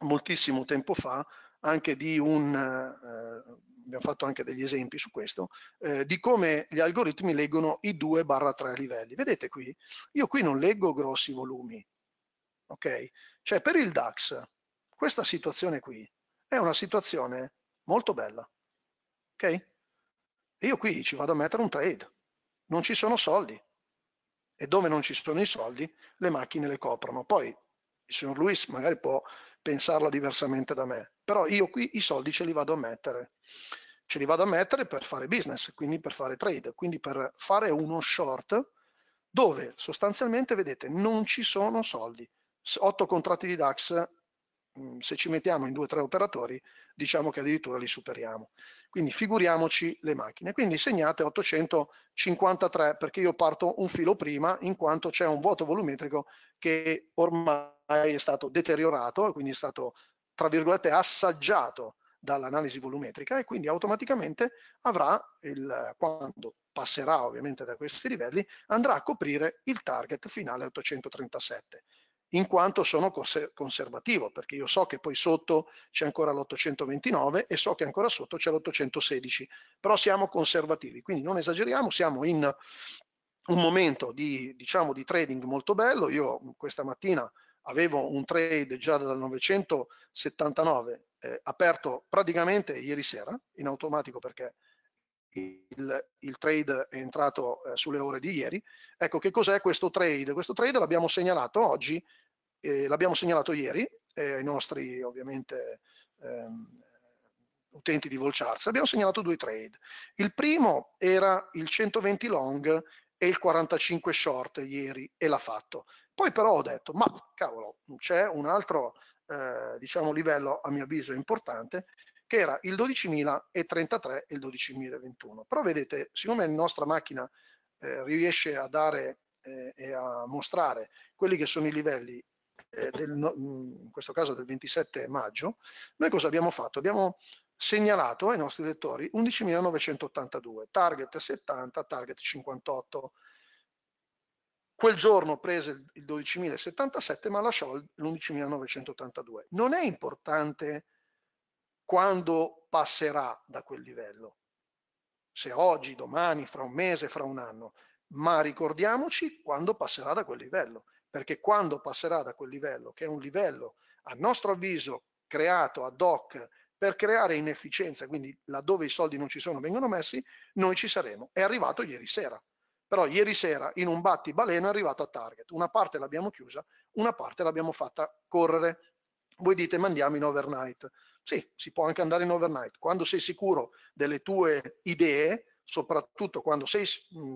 moltissimo tempo fa anche di un, eh, abbiamo fatto anche degli esempi su questo, eh, di come gli algoritmi leggono i 2 3 livelli. Vedete qui, io qui non leggo grossi volumi, ok? Cioè per il DAX, questa situazione qui, è una situazione molto bella. Ok? Io qui ci vado a mettere un trade. Non ci sono soldi. E dove non ci sono i soldi, le macchine le coprono. Poi il signor Luis magari può pensarla diversamente da me, però io qui i soldi ce li vado a mettere. Ce li vado a mettere per fare business, quindi per fare trade, quindi per fare uno short dove sostanzialmente, vedete, non ci sono soldi. 8 contratti di DAX Mm, se ci mettiamo in due o tre operatori, diciamo che addirittura li superiamo. Quindi figuriamoci le macchine. Quindi segnate 853 perché io parto un filo prima in quanto c'è un vuoto volumetrico che ormai è stato deteriorato e quindi è stato, tra virgolette, assaggiato dall'analisi volumetrica e quindi automaticamente avrà, il, quando passerà ovviamente da questi livelli, andrà a coprire il target finale 837 in quanto sono conservativo, perché io so che poi sotto c'è ancora l'829 e so che ancora sotto c'è l'816, però siamo conservativi, quindi non esageriamo, siamo in un momento di, diciamo, di trading molto bello, io questa mattina avevo un trade già dal 979 eh, aperto praticamente ieri sera in automatico perché il, il, trade è entrato eh, sulle ore di ieri. Ecco che cos'è questo trade? Questo trade l'abbiamo segnalato oggi eh, l'abbiamo segnalato ieri eh, ai nostri ovviamente ehm, utenti di Volcharts, abbiamo segnalato due trade. Il primo era il 120 long e il 45 short ieri e l'ha fatto. Poi però ho detto, ma cavolo, c'è un altro eh, diciamo livello a mio avviso importante che era il 12.033 e il 12.021. Però vedete, siccome la nostra macchina eh, riesce a dare eh, e a mostrare quelli che sono i livelli eh, del, mm, in questo caso del 27 maggio, noi cosa abbiamo fatto? Abbiamo segnalato ai nostri lettori 11.982, target 70, target 58. Quel giorno prese il 12.077 ma lasciò l'11.982. Non è importante quando passerà da quel livello, se oggi, domani, fra un mese, fra un anno, ma ricordiamoci quando passerà da quel livello perché quando passerà da quel livello, che è un livello a nostro avviso creato ad hoc per creare inefficienza, quindi laddove i soldi non ci sono vengono messi, noi ci saremo. È arrivato ieri sera, però ieri sera in un battibaleno è arrivato a target. Una parte l'abbiamo chiusa, una parte l'abbiamo fatta correre. Voi dite mandiamo in overnight. Sì, si può anche andare in overnight. Quando sei sicuro delle tue idee, soprattutto quando sei,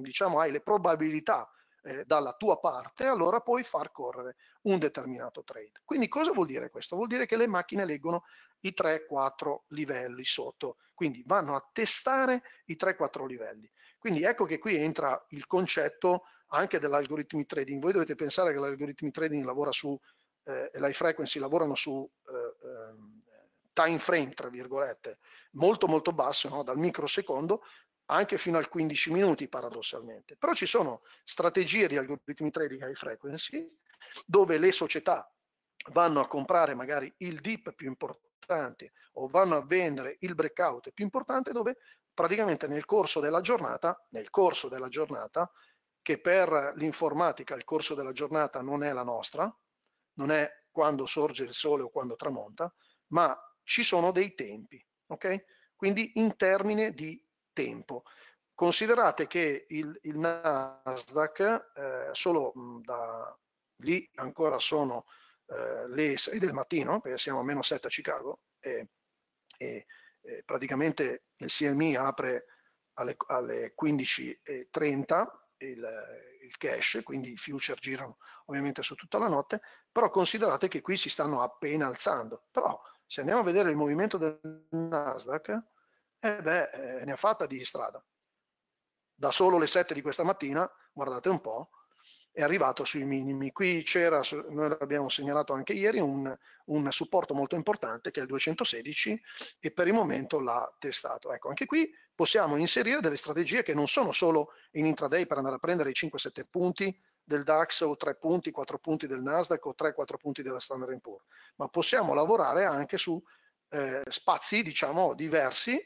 diciamo, hai le probabilità eh, dalla tua parte, allora puoi far correre un determinato trade. Quindi cosa vuol dire questo? Vuol dire che le macchine leggono i 3-4 livelli sotto, quindi vanno a testare i 3-4 livelli. Quindi ecco che qui entra il concetto anche dell'algoritmi trading. Voi dovete pensare che l'algoritmi trading lavora su, eh, e l'high frequency lavorano su eh, eh, time frame, tra virgolette, molto molto basso, no? dal microsecondo, anche fino al 15 minuti paradossalmente. Però ci sono strategie di algoritmi trading high frequency dove le società vanno a comprare magari il dip più importante o vanno a vendere il breakout più importante dove praticamente nel corso della giornata, nel corso della giornata, che per l'informatica il corso della giornata non è la nostra, non è quando sorge il sole o quando tramonta, ma ci sono dei tempi, ok? Quindi in termine di tempo. Considerate che il, il Nasdaq, eh, solo da lì ancora sono eh, le 6 del mattino, perché siamo a meno 7 a Chicago, e, e, e praticamente il CME apre alle, alle 15.30 il, il, cash, quindi i future girano ovviamente su tutta la notte, però considerate che qui si stanno appena alzando. Però se andiamo a vedere il movimento del Nasdaq, eh beh, eh, ne ha fatta di strada. Da solo le 7 di questa mattina, guardate un po', è arrivato sui minimi. Qui c'era, noi l'abbiamo segnalato anche ieri, un, un, supporto molto importante che è il 216 e per il momento l'ha testato. Ecco, anche qui possiamo inserire delle strategie che non sono solo in intraday per andare a prendere i 5-7 punti del DAX o 3 punti, 4 punti del Nasdaq o 3-4 punti della Standard Poor's, ma possiamo lavorare anche su eh, spazi, diciamo, diversi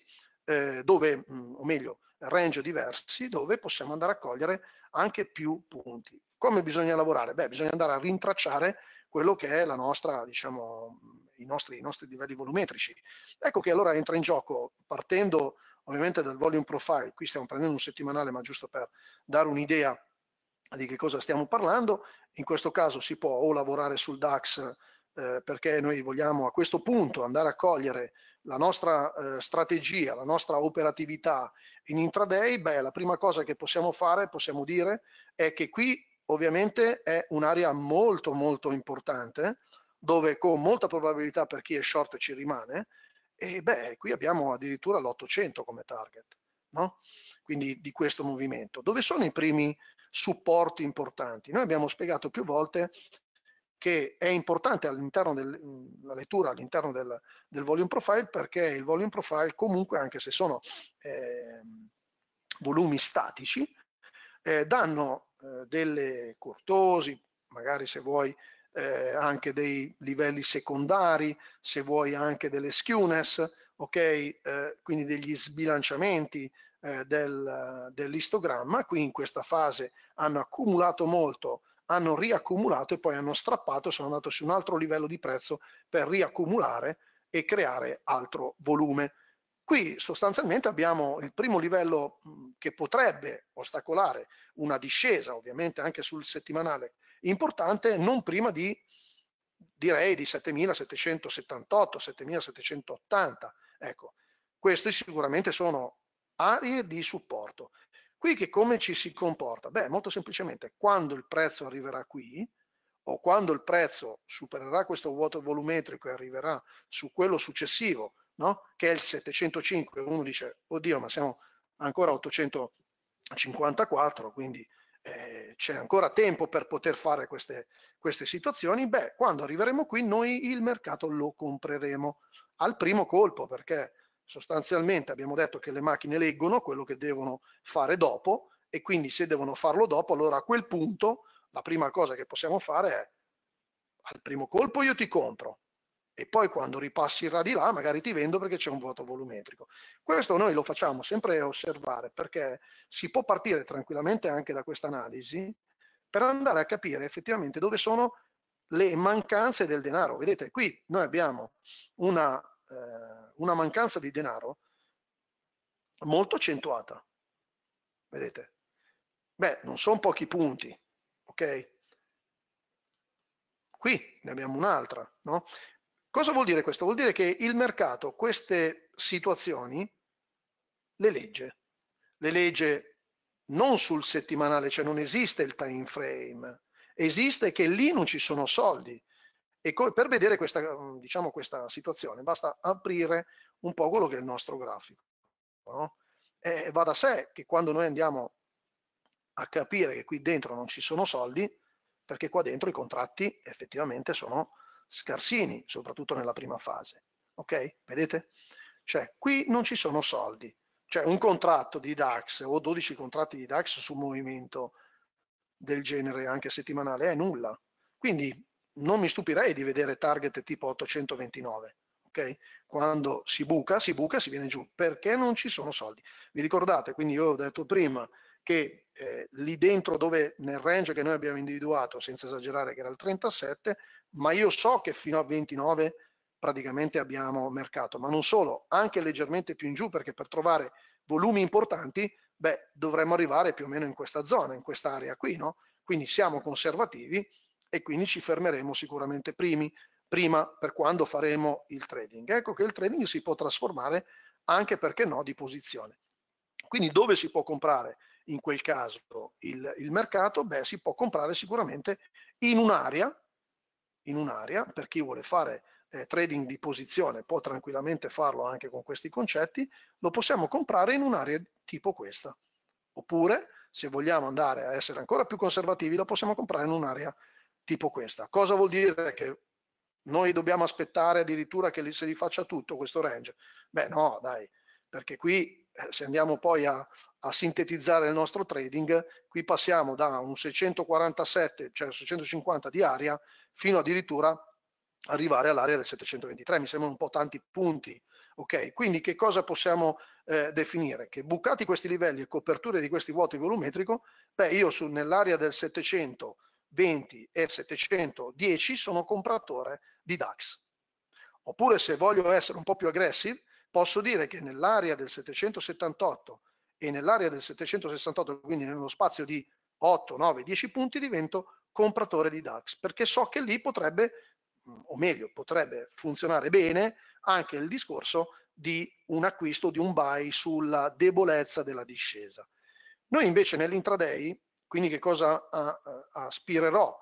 eh, dove, mm, o meglio, range diversi, dove possiamo andare a cogliere anche più punti. Come bisogna lavorare? Beh, bisogna andare a rintracciare quello che è la nostra, diciamo, i nostri, i nostri livelli volumetrici. Ecco che allora entra in gioco, partendo ovviamente dal volume profile, qui stiamo prendendo un settimanale, ma giusto per dare un'idea di che cosa stiamo parlando, in questo caso si può o lavorare sul DAX eh, perché noi vogliamo a questo punto andare a cogliere la nostra eh, strategia, la nostra operatività in intraday, beh, la prima cosa che possiamo fare, possiamo dire, è che qui ovviamente è un'area molto molto importante, dove con molta probabilità per chi è short ci rimane, e beh, qui abbiamo addirittura l'800 come target, no? quindi di questo movimento. Dove sono i primi supporti importanti? Noi abbiamo spiegato più volte che è importante all'interno della mhmm, lettura, all'interno del, del, volume profile, perché il volume profile comunque, anche se sono eh, volumi statici, eh, danno eh, delle cortosi, magari se vuoi eh, anche dei livelli secondari, se vuoi anche delle skewness, okay? Eh, quindi degli sbilanciamenti eh, del, dell'istogramma, qui in questa fase hanno accumulato molto hanno riaccumulato e poi hanno strappato sono andato su un altro livello di prezzo per riaccumulare e creare altro volume. Qui sostanzialmente abbiamo il primo livello che potrebbe ostacolare una discesa, ovviamente anche sul settimanale importante, non prima di direi di 7778, 7780. Ecco, queste sicuramente sono aree di supporto. Qui che come ci si comporta? Beh, molto semplicemente, quando il prezzo arriverà qui, o quando il prezzo supererà questo vuoto volumetrico e arriverà su quello successivo, no? che è il 705, uno dice, oddio, ma siamo ancora a 854, quindi eh, c'è ancora tempo per poter fare queste, queste situazioni, beh, quando arriveremo qui noi il mercato lo compreremo al primo colpo, perché Sostanzialmente abbiamo detto che le macchine leggono quello che devono fare dopo e quindi se devono farlo dopo, allora a quel punto la prima cosa che possiamo fare è al primo colpo io ti compro e poi quando ripassi là di là magari ti vendo perché c'è un vuoto volumetrico. Questo noi lo facciamo sempre osservare perché si può partire tranquillamente anche da questa analisi per andare a capire effettivamente dove sono le mancanze del denaro. Vedete, qui noi abbiamo una... Eh, una mancanza di denaro molto accentuata. Vedete? Beh, non sono pochi punti, ok? Qui ne abbiamo un'altra, no? Cosa vuol dire questo? Vuol dire che il mercato queste situazioni le legge, le legge non sul settimanale, cioè non esiste il time frame, esiste che lì non ci sono soldi, e per vedere questa, mm, diciamo, questa, situazione basta aprire un po' quello che è il nostro grafico. No? E va da sé che quando noi andiamo a capire che qui dentro non ci sono soldi, perché qua dentro i contratti effettivamente sono scarsini, soprattutto nella prima fase. Ok? Vedete? Cioè, qui non ci sono soldi. Cioè, un contratto di DAX o 12 contratti di DAX su movimento del genere, anche settimanale, è nulla. Quindi non mi stupirei di vedere target tipo 829. Okay? Quando si buca, si buca, si viene giù perché non ci sono soldi. Vi ricordate? Quindi io ho detto prima che eh, lì dentro dove nel range che noi abbiamo individuato, senza esagerare che era il 37, ma io so che fino a 29 praticamente abbiamo mercato, ma non solo, anche leggermente più in giù perché per trovare volumi importanti, beh, dovremmo arrivare più o meno in questa zona, in quest'area qui, no? Quindi siamo conservativi e quindi ci fermeremo sicuramente primi, prima per quando faremo il trading. Ecco che il trading si può trasformare anche perché no di posizione. Quindi dove si può comprare in quel caso il, il mercato? Beh, si può comprare sicuramente in un'area, in un'area per chi vuole fare eh, trading di posizione, può tranquillamente farlo anche con questi concetti, lo possiamo comprare in un'area tipo questa. Oppure, se vogliamo andare a essere ancora più conservativi, lo possiamo comprare in un'area tipo questa. Cosa vuol dire che noi dobbiamo aspettare addirittura che se li faccia tutto questo range? Beh no, dai, perché qui eh, se andiamo poi a, a sintetizzare il nostro trading, qui passiamo da un 647, cioè 650 di aria, fino addirittura arrivare all'area del 723, mi sembrano un po' tanti punti, ok? Quindi che cosa possiamo eh, definire? Che bucati questi livelli e coperture di questi vuoti volumetrico, beh io nell'area del 700 20 e 710 sono compratore di DAX. Oppure se voglio essere un po' più aggressive, posso dire che nell'area del 778 e nell'area del 768, quindi nello spazio di 8, 9, 10 punti, divento compratore di DAX, perché so che lì potrebbe, o meglio, potrebbe funzionare bene anche il discorso di un acquisto, di un buy sulla debolezza della discesa. Noi invece nell'intraday quindi che cosa aspirerò?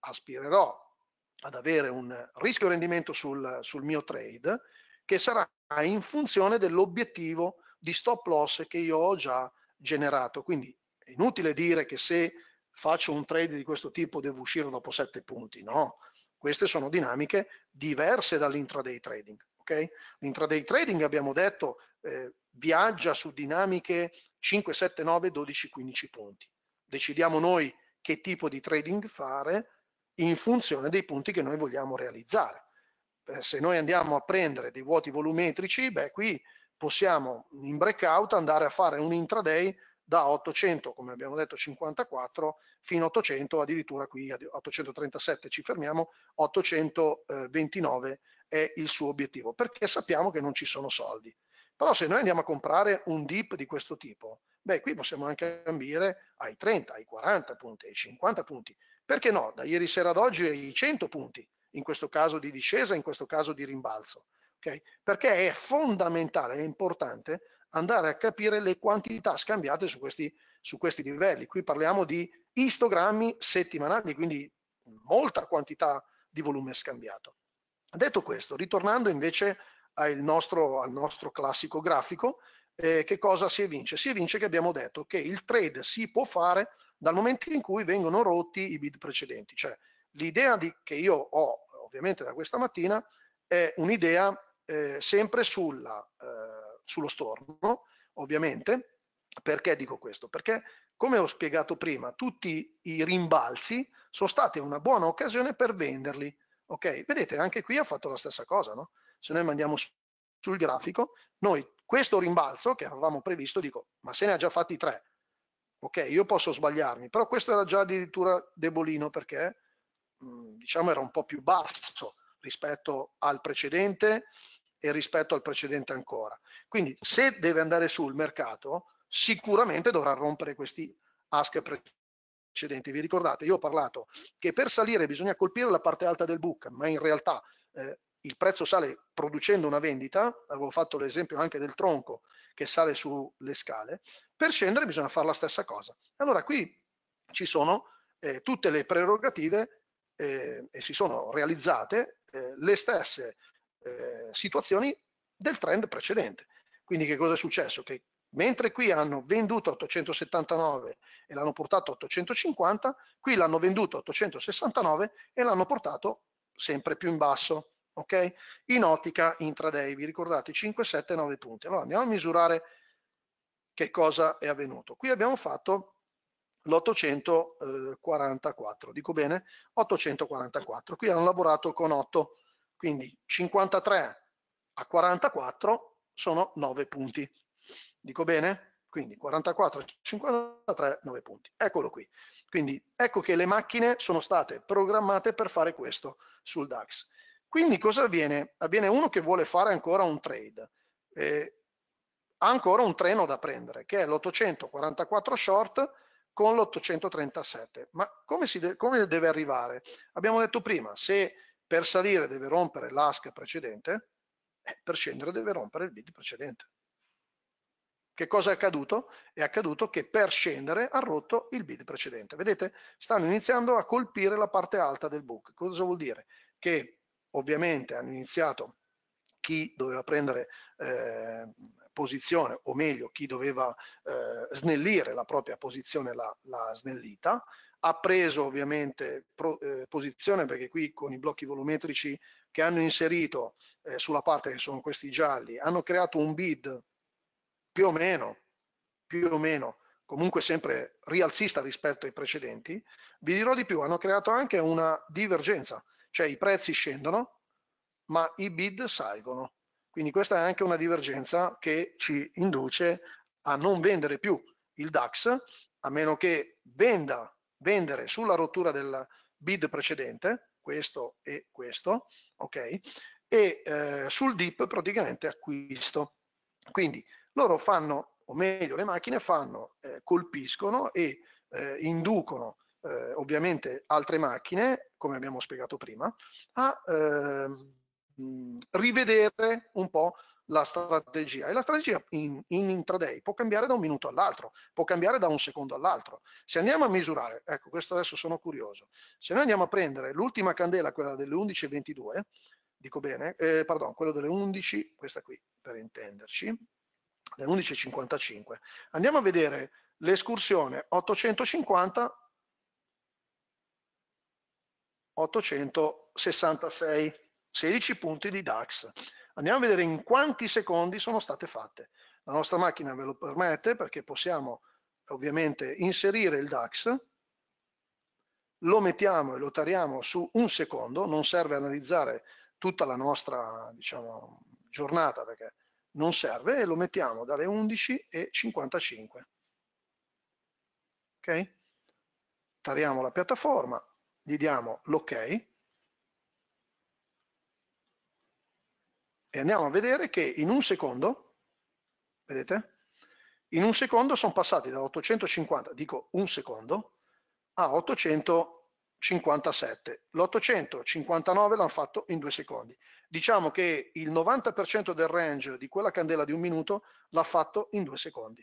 Aspirerò ad avere un rischio rendimento sul, sul mio trade che sarà in funzione dell'obiettivo di stop loss che io ho già generato. Quindi è inutile dire che se faccio un trade di questo tipo devo uscire dopo 7 punti, no. Queste sono dinamiche diverse dall'intraday trading. Okay? L'intraday trading, abbiamo detto, eh, viaggia su dinamiche 5, 7, 9, 12, 15 punti decidiamo noi che tipo di trading fare in funzione dei punti che noi vogliamo realizzare. Eh, se noi andiamo a prendere dei vuoti volumetrici, beh, qui possiamo in breakout andare a fare un intraday da 800, come abbiamo detto, 54 fino a 800, addirittura qui a 837 ci fermiamo, 829 è il suo obiettivo, perché sappiamo che non ci sono soldi. Però se noi andiamo a comprare un DIP di questo tipo, beh, qui possiamo anche ambire ai 30, ai 40 punti, ai 50 punti. Perché no? Da ieri sera ad oggi ai 100 punti, in questo caso di discesa, in questo caso di rimbalzo. Okay? Perché è fondamentale, è importante andare a capire le quantità scambiate su questi, su questi livelli. Qui parliamo di istogrammi settimanali, quindi molta quantità di volume scambiato. Detto questo, ritornando invece a nostro, al nostro classico grafico, eh, che cosa si evince? Si evince che abbiamo detto che il trade si può fare dal momento in cui vengono rotti i bid precedenti. Cioè l'idea che io ho ovviamente da questa mattina è un'idea eh, sempre sulla, eh, sullo storno, ovviamente. Perché dico questo? Perché come ho spiegato prima, tutti i rimbalzi sono stati una buona occasione per venderli. Ok, vedete, anche qui ha fatto la stessa cosa, no? se noi mandiamo su, sul grafico, noi questo rimbalzo che avevamo previsto, dico, ma se ne ha già fatti tre, ok, io posso sbagliarmi, però questo era già addirittura debolino perché, mh, mm, diciamo, era un po' più basso rispetto al precedente e rispetto al precedente ancora. Quindi se deve andare sul mercato, sicuramente dovrà rompere questi ask precedenti vi ricordate, io ho parlato che per salire bisogna colpire la parte alta del book, ma in realtà eh, il prezzo sale producendo una vendita, avevo fatto l'esempio anche del tronco che sale sulle scale, per scendere bisogna fare la stessa cosa. Allora qui ci sono eh, tutte le prerogative eh, e si sono realizzate eh, le stesse eh, situazioni del trend precedente. Quindi che cosa è successo? Che mentre qui hanno venduto 879 e l'hanno portato a 850, qui l'hanno venduto a 869 e l'hanno portato sempre più in basso ok? In ottica intraday, vi ricordate, 5, 7, 9 punti. Allora andiamo a misurare che cosa è avvenuto. Qui abbiamo fatto l'844, eh, dico bene? 844, qui hanno lavorato con 8, quindi 53 a 44 sono 9 punti, dico bene? Quindi 44, 53, 9 punti. Eccolo qui. Quindi ecco che le macchine sono state programmate per fare questo sul DAX. Quindi cosa avviene? Avviene uno che vuole fare ancora un trade, eh, ha ancora un treno da prendere, che è l'844 short con l'837. Ma come, de come deve arrivare? Abbiamo detto prima, se per salire deve rompere l'ask precedente, eh, per scendere deve rompere il bid precedente. Che cosa è accaduto? È accaduto che per scendere ha rotto il bid precedente. Vedete? Stanno iniziando a colpire la parte alta del book. Cosa vuol dire? Che Ovviamente hanno iniziato chi doveva prendere eh, posizione, o meglio, chi doveva eh, snellire la propria posizione l'ha snellita, ha preso ovviamente pro, eh, posizione perché qui con i blocchi volumetrici che hanno inserito eh, sulla parte che sono questi gialli, hanno creato un bid più o meno, più o meno, comunque sempre rialzista rispetto ai precedenti, vi dirò di più, hanno creato anche una divergenza cioè i prezzi scendono ma i bid salgono. Quindi questa è anche una divergenza che ci induce a non vendere più il DAX, a meno che venda, vendere sulla rottura del bid precedente, questo e questo, ok? E eh, sul DIP praticamente acquisto. Quindi loro fanno, o meglio le macchine fanno, eh, colpiscono e eh, inducono eh, ovviamente altre macchine, come abbiamo spiegato prima, a eh, rivedere un po' la strategia. E la strategia in, in intraday può cambiare da un minuto all'altro, può cambiare da un secondo all'altro. Se andiamo a misurare, ecco questo adesso sono curioso, se noi andiamo a prendere l'ultima candela, quella delle 11.22, dico bene, eh, pardon, quella delle 11, questa qui per intenderci, delle 11.55, andiamo a vedere l'escursione 850 866, 16 punti di DAX. Andiamo a vedere in quanti secondi sono state fatte. La nostra macchina ve lo permette perché possiamo ovviamente inserire il DAX, lo mettiamo e lo tariamo su un secondo, non serve analizzare tutta la nostra diciamo, giornata perché non serve e lo mettiamo dalle 11.55. Ok? Tariamo la piattaforma, gli diamo l'ok e andiamo a vedere che in un secondo, vedete, in un secondo sono passati da 850, dico un secondo, a 857. L'859 l'hanno fatto in due secondi. Diciamo che il 90% del range di quella candela di un minuto l'ha fatto in due secondi.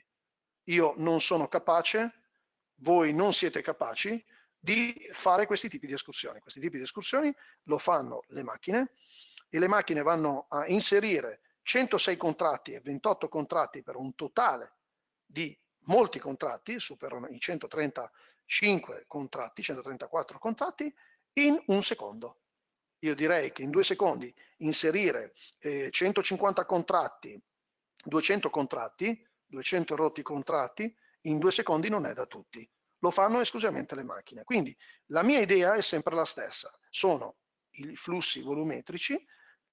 Io non sono capace, voi non siete capaci, di fare questi tipi di escursioni. Questi tipi di escursioni lo fanno le macchine e le macchine vanno a inserire 106 contratti e 28 contratti per un totale di molti contratti, superano i 135 contratti, 134 contratti, in un secondo. Io direi che in due secondi inserire eh, 150 contratti, 200 contratti, 200 rotti contratti, in due secondi non è da tutti lo fanno esclusivamente le macchine. Quindi la mia idea è sempre la stessa, sono i flussi volumetrici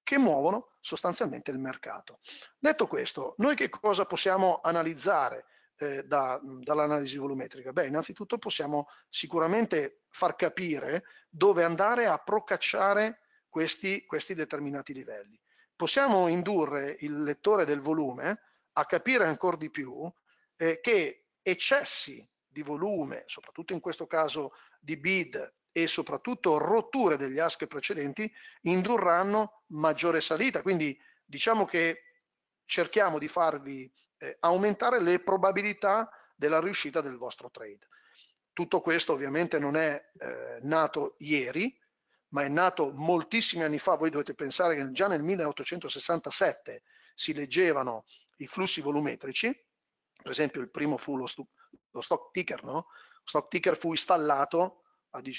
che muovono sostanzialmente il mercato. Detto questo, noi che cosa possiamo analizzare eh, da, dall'analisi volumetrica? Beh, innanzitutto possiamo sicuramente far capire dove andare a procacciare questi, questi determinati livelli. Possiamo indurre il lettore del volume a capire ancora di più eh, che eccessi di volume, soprattutto in questo caso di bid e soprattutto rotture degli ask precedenti, indurranno maggiore salita. Quindi diciamo che cerchiamo di farvi eh, aumentare le probabilità della riuscita del vostro trade. Tutto questo ovviamente non è eh, nato ieri, ma è nato moltissimi anni fa. Voi dovete pensare che già nel 1867 si leggevano i flussi volumetrici, per esempio il primo fu lo, lo stock ticker, no? Lo stock ticker fu installato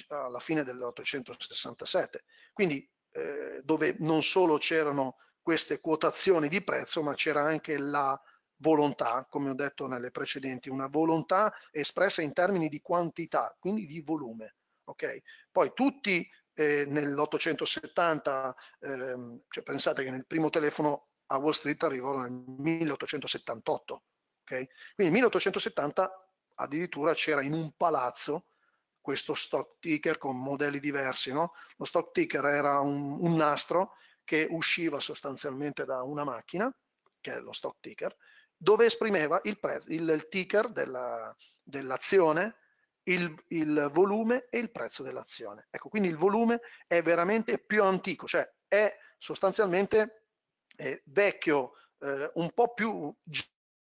alla fine dell'867, quindi eh, dove non solo c'erano queste quotazioni di prezzo, ma c'era anche la volontà, come ho detto nelle precedenti, una volontà espressa in termini di quantità, quindi di volume. Okay? Poi tutti eh, nell'870, ehm, cioè pensate che nel primo telefono a Wall Street arrivò nel 1878, okay? quindi 1870 addirittura c'era in un palazzo questo stock ticker con modelli diversi. No? Lo stock ticker era un, un, nastro che usciva sostanzialmente da una macchina, che è lo stock ticker, dove esprimeva il, prezzo, il, il ticker dell'azione, il, il volume e il prezzo dell'azione. Ecco, quindi il volume è veramente più antico, cioè è sostanzialmente eh, vecchio, eh, un po' più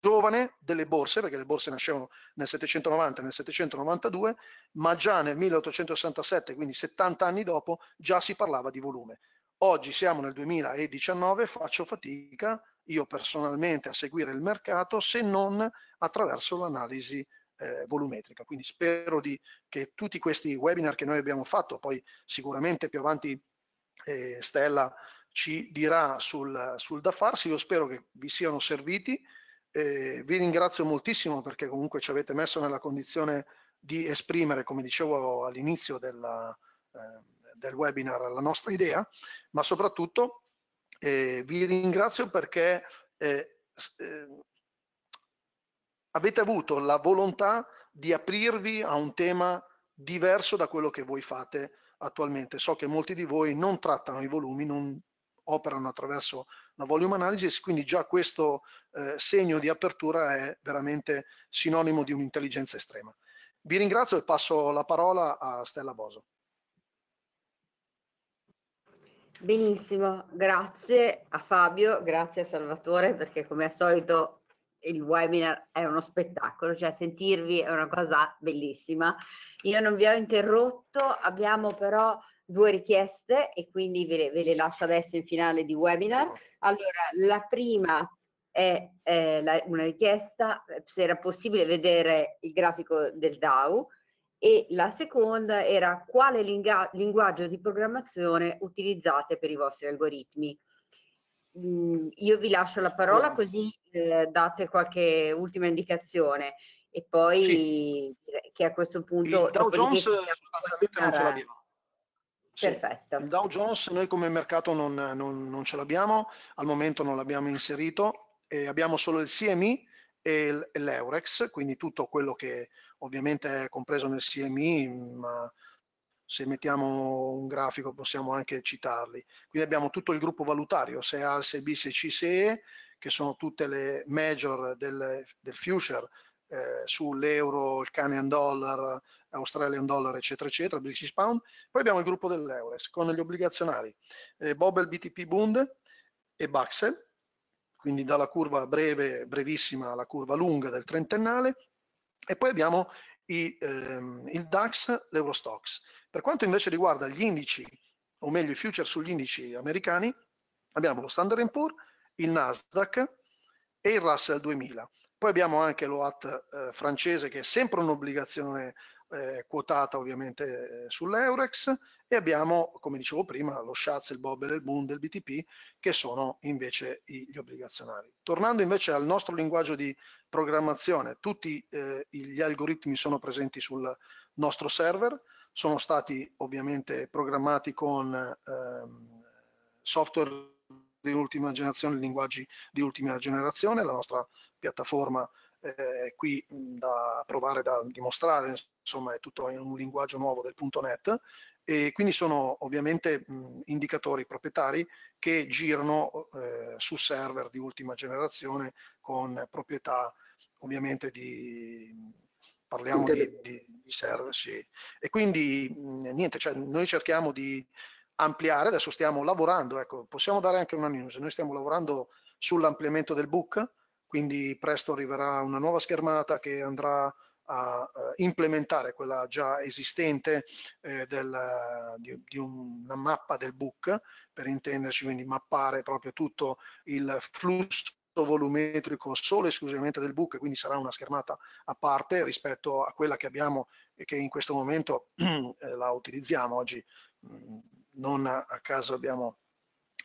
giovane delle borse, perché le borse nascevano nel 790 e nel 792, ma già nel 1867, quindi 70 anni dopo, già si parlava di volume. Oggi siamo nel 2019, faccio fatica io personalmente a seguire il mercato se non attraverso l'analisi eh, volumetrica. Quindi spero di, che tutti questi webinar che noi abbiamo fatto, poi sicuramente più avanti eh, Stella ci dirà sul, sul da farsi, io spero che vi siano serviti eh, vi ringrazio moltissimo perché comunque ci avete messo nella condizione di esprimere, come dicevo all'inizio eh, del webinar, la nostra idea, ma soprattutto eh, vi ringrazio perché eh, eh, avete avuto la volontà di aprirvi a un tema diverso da quello che voi fate attualmente. So che molti di voi non trattano i volumi, non operano attraverso la volume analysis, quindi già questo eh, segno di apertura è veramente sinonimo di un'intelligenza estrema. Vi ringrazio e passo la parola a Stella Boso. Benissimo, grazie a Fabio, grazie a Salvatore perché come al solito il webinar è uno spettacolo, cioè sentirvi è una cosa bellissima. Io non vi ho interrotto, abbiamo però due richieste e quindi ve le, ve le lascio adesso in finale di webinar. Allora, la prima è eh, la, una richiesta eh, se era possibile vedere il grafico del DAO e la seconda era quale lingua, linguaggio di programmazione utilizzate per i vostri algoritmi. Mm, io vi lascio la parola così eh, date qualche ultima indicazione e poi sì. che a questo punto... Il Dow Jones sostanzialmente non ce l'abbiamo. Sì. Perfetto. Il Dow Jones noi come mercato non, non, non ce l'abbiamo, al momento non l'abbiamo inserito, abbiamo solo il CME e l'Eurex, quindi tutto quello che ovviamente è compreso nel CME, ma se mettiamo un grafico possiamo anche citarli. Quindi abbiamo tutto il gruppo valutario, se se se A, B, C, se E, che sono tutte le major del, del future eh, sull'euro, il Canadian dollar, Australian Dollar, eccetera, eccetera, British Pound. Poi abbiamo il gruppo dell'Eures con gli obbligazionari eh, Bobel, BTP Bund e Baxel, quindi dalla curva breve, brevissima alla curva lunga del trentennale. E poi abbiamo i, ehm, il DAX, l'Eurostox. Per quanto invece riguarda gli indici, o meglio i future sugli indici americani, abbiamo lo Standard Poor's, il Nasdaq e il Russell 2000. Poi abbiamo anche l'OAT eh, francese che è sempre un'obbligazione eh, quotata ovviamente eh, sull'Eurex e abbiamo, come dicevo prima, lo Schatz, il Bob e il Bund, il BTP, che sono invece gli obbligazionari. Tornando invece al nostro linguaggio di programmazione, tutti eh, gli algoritmi sono presenti sul nostro server, sono stati ovviamente programmati con ehm, software di ultima generazione, linguaggi di ultima generazione, la nostra piattaforma eh, qui da provare, da dimostrare, insomma è tutto in un linguaggio nuovo del punto .NET e quindi sono ovviamente mh, indicatori proprietari che girano eh, su server di ultima generazione con proprietà ovviamente di parliamo di, di, di server, sì. E quindi mh, niente, cioè, noi cerchiamo di ampliare, adesso stiamo lavorando, ecco, possiamo dare anche una news, noi stiamo lavorando sull'ampliamento del book, quindi presto arriverà una nuova schermata che andrà a eh, implementare quella già esistente eh, del, di, di, una mappa del book, per intenderci, quindi mappare proprio tutto il flusso volumetrico solo e esclusivamente del book, quindi sarà una schermata a parte rispetto a quella che abbiamo e che in questo momento eh, la utilizziamo oggi. Mm, non a caso abbiamo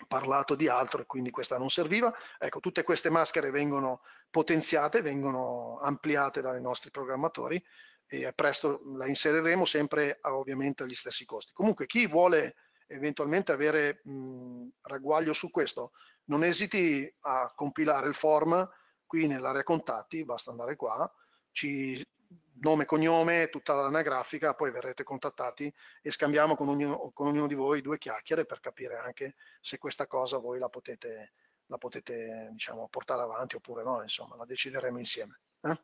parlato di altro e quindi questa non serviva. Ecco, tutte queste maschere vengono potenziate, vengono ampliate dai nostri programmatori e presto la inseriremo sempre a, ovviamente agli stessi costi. Comunque chi vuole eventualmente avere mh, ragguaglio su questo, non esiti a compilare il form qui nell'area contatti, basta andare qua, ci nome, cognome, tutta l'anagrafica, poi verrete contattati e scambiamo con ognuno, con ognuno, di voi due chiacchiere per capire anche se questa cosa voi la potete, la potete diciamo, portare avanti oppure no, insomma, la decideremo insieme. Eh?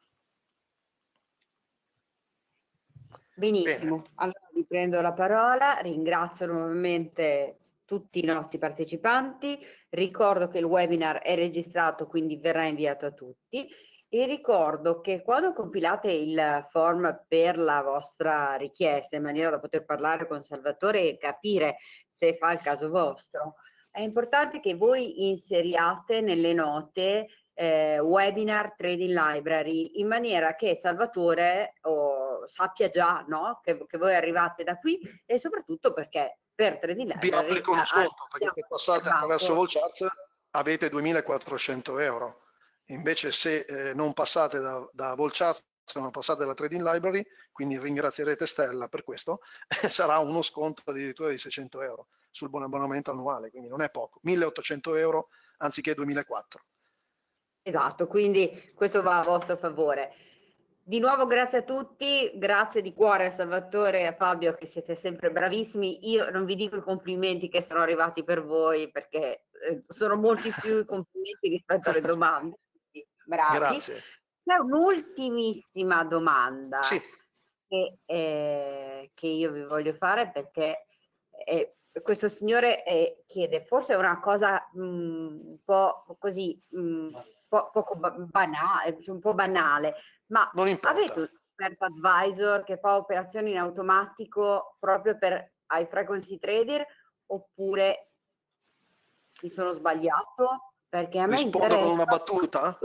Benissimo, Bene. allora riprendo la parola, ringrazio nuovamente tutti i nostri partecipanti, ricordo che il webinar è registrato quindi verrà inviato a tutti e ricordo che quando compilate il form per la vostra richiesta, in maniera da poter parlare con Salvatore e capire se fa il caso vostro, è importante che voi inseriate nelle note eh, webinar Trading Library in maniera che Salvatore oh, sappia già no? che, che, voi arrivate da qui e soprattutto perché per Trading Library... Vi ah, ha ah, preconosciuto, perché se passate attraverso esatto. Volcharts avete 2400 euro Invece se eh, non passate da, da Volchats, se non passate dalla Trading Library, quindi ringrazierete Stella per questo, sarà uno sconto addirittura di 600 euro sul buon abbonamento annuale, quindi non è poco, 1800 euro anziché 2004. Esatto, quindi questo va a vostro favore. Di nuovo grazie a tutti, grazie di cuore a Salvatore e a Fabio che siete sempre bravissimi. Io non vi dico i complimenti che sono arrivati per voi perché eh, sono molti più i complimenti rispetto alle domande bravi. Grazie. C'è un'ultimissima domanda sì. che, eh, che, io vi voglio fare perché eh, questo signore eh, chiede forse è una cosa mh, mm, un po' così, mh, mm, po poco banale, cioè un po' banale, ma avete un expert advisor che fa operazioni in automatico proprio per ai frequency trader oppure mi sono sbagliato? Perché a me Rispondo interessa... con una battuta?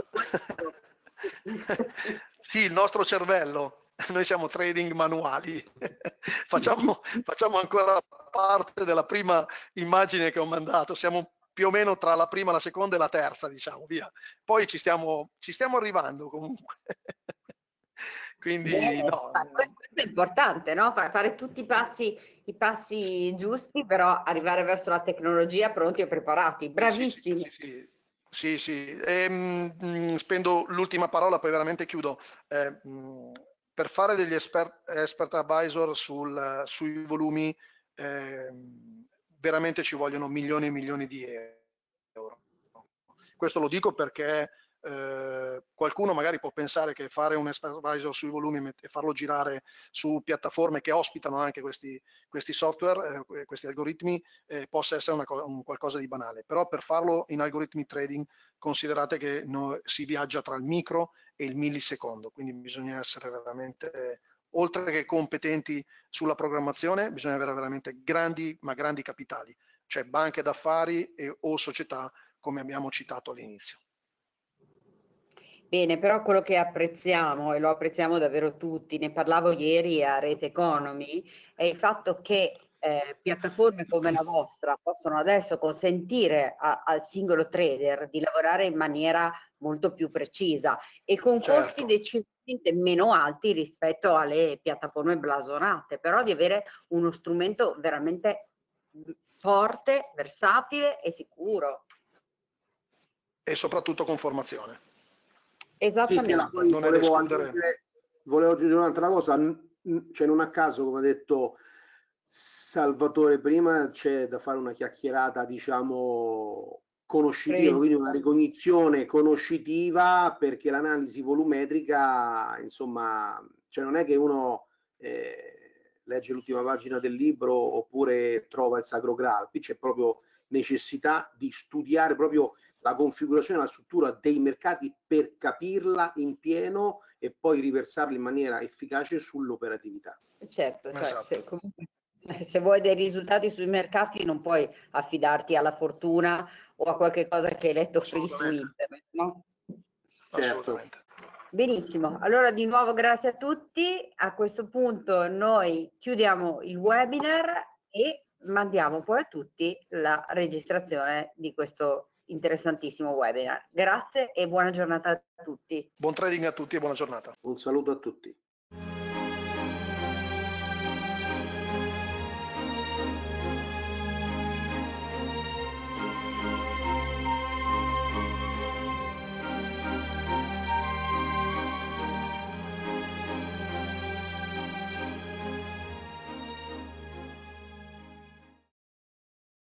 sì, il nostro cervello. Noi siamo trading manuali. facciamo, facciamo ancora parte della prima immagine che ho mandato. Siamo più o meno tra la prima, la seconda e la terza, diciamo, via. Poi ci stiamo, ci stiamo arrivando comunque. Quindi, Beh, no. Questo è importante, no? Fare tutti i passi, i passi giusti, però arrivare verso la tecnologia pronti e preparati. Bravissimi. Sì, sì, sì, sì, sì. E, ehm, mh, mm, spendo l'ultima parola, poi veramente chiudo. Eh, mh, mm, per fare degli expert, expert advisor sul, sui volumi, eh, veramente ci vogliono milioni e milioni di euro. Questo lo dico perché eh, qualcuno magari può pensare che fare un advisor sui volumi e farlo girare su piattaforme che ospitano anche questi, questi software, eh, questi algoritmi, eh, possa essere una, un qualcosa di banale. Però per farlo in algoritmi trading considerate che no, si viaggia tra il micro e il millisecondo, quindi bisogna essere veramente oltre che competenti sulla programmazione, bisogna avere veramente grandi, ma grandi capitali, cioè banche d'affari e, o società come abbiamo citato all'inizio. Bene, però quello che apprezziamo, e lo apprezziamo davvero tutti, ne parlavo ieri a Rete Economy, è il fatto che eh, piattaforme come la vostra possono adesso consentire a, al singolo trader di lavorare in maniera molto più precisa e con certo. costi decisamente meno alti rispetto alle piattaforme blasonate, però di avere uno strumento veramente mm, forte, versatile e sicuro. E soprattutto con formazione. Esattamente. Sì, sì, volevo, aggiungere, volevo aggiungere un'altra cosa, cioè non a caso, come ha detto Salvatore prima, c'è da fare una chiacchierata, diciamo, conoscitiva, quindi una ricognizione conoscitiva perché l'analisi volumetrica, insomma, cioè non è che uno eh, legge l'ultima pagina del libro oppure trova il Sacro Graal, qui c'è proprio necessità di studiare proprio la configurazione, la struttura dei mercati per capirla in pieno e poi riversarla in maniera efficace sull'operatività. Certo, cioè, esatto. se, comunque, se, vuoi dei risultati sui mercati non puoi affidarti alla fortuna o a qualche cosa che hai letto su internet, no? Certo. Benissimo, allora di nuovo grazie a tutti. A questo punto noi chiudiamo il webinar e mandiamo poi a tutti la registrazione di questo interessantissimo webinar. Grazie e buona giornata a tutti. Buon trading a tutti e buona giornata. Un saluto a tutti.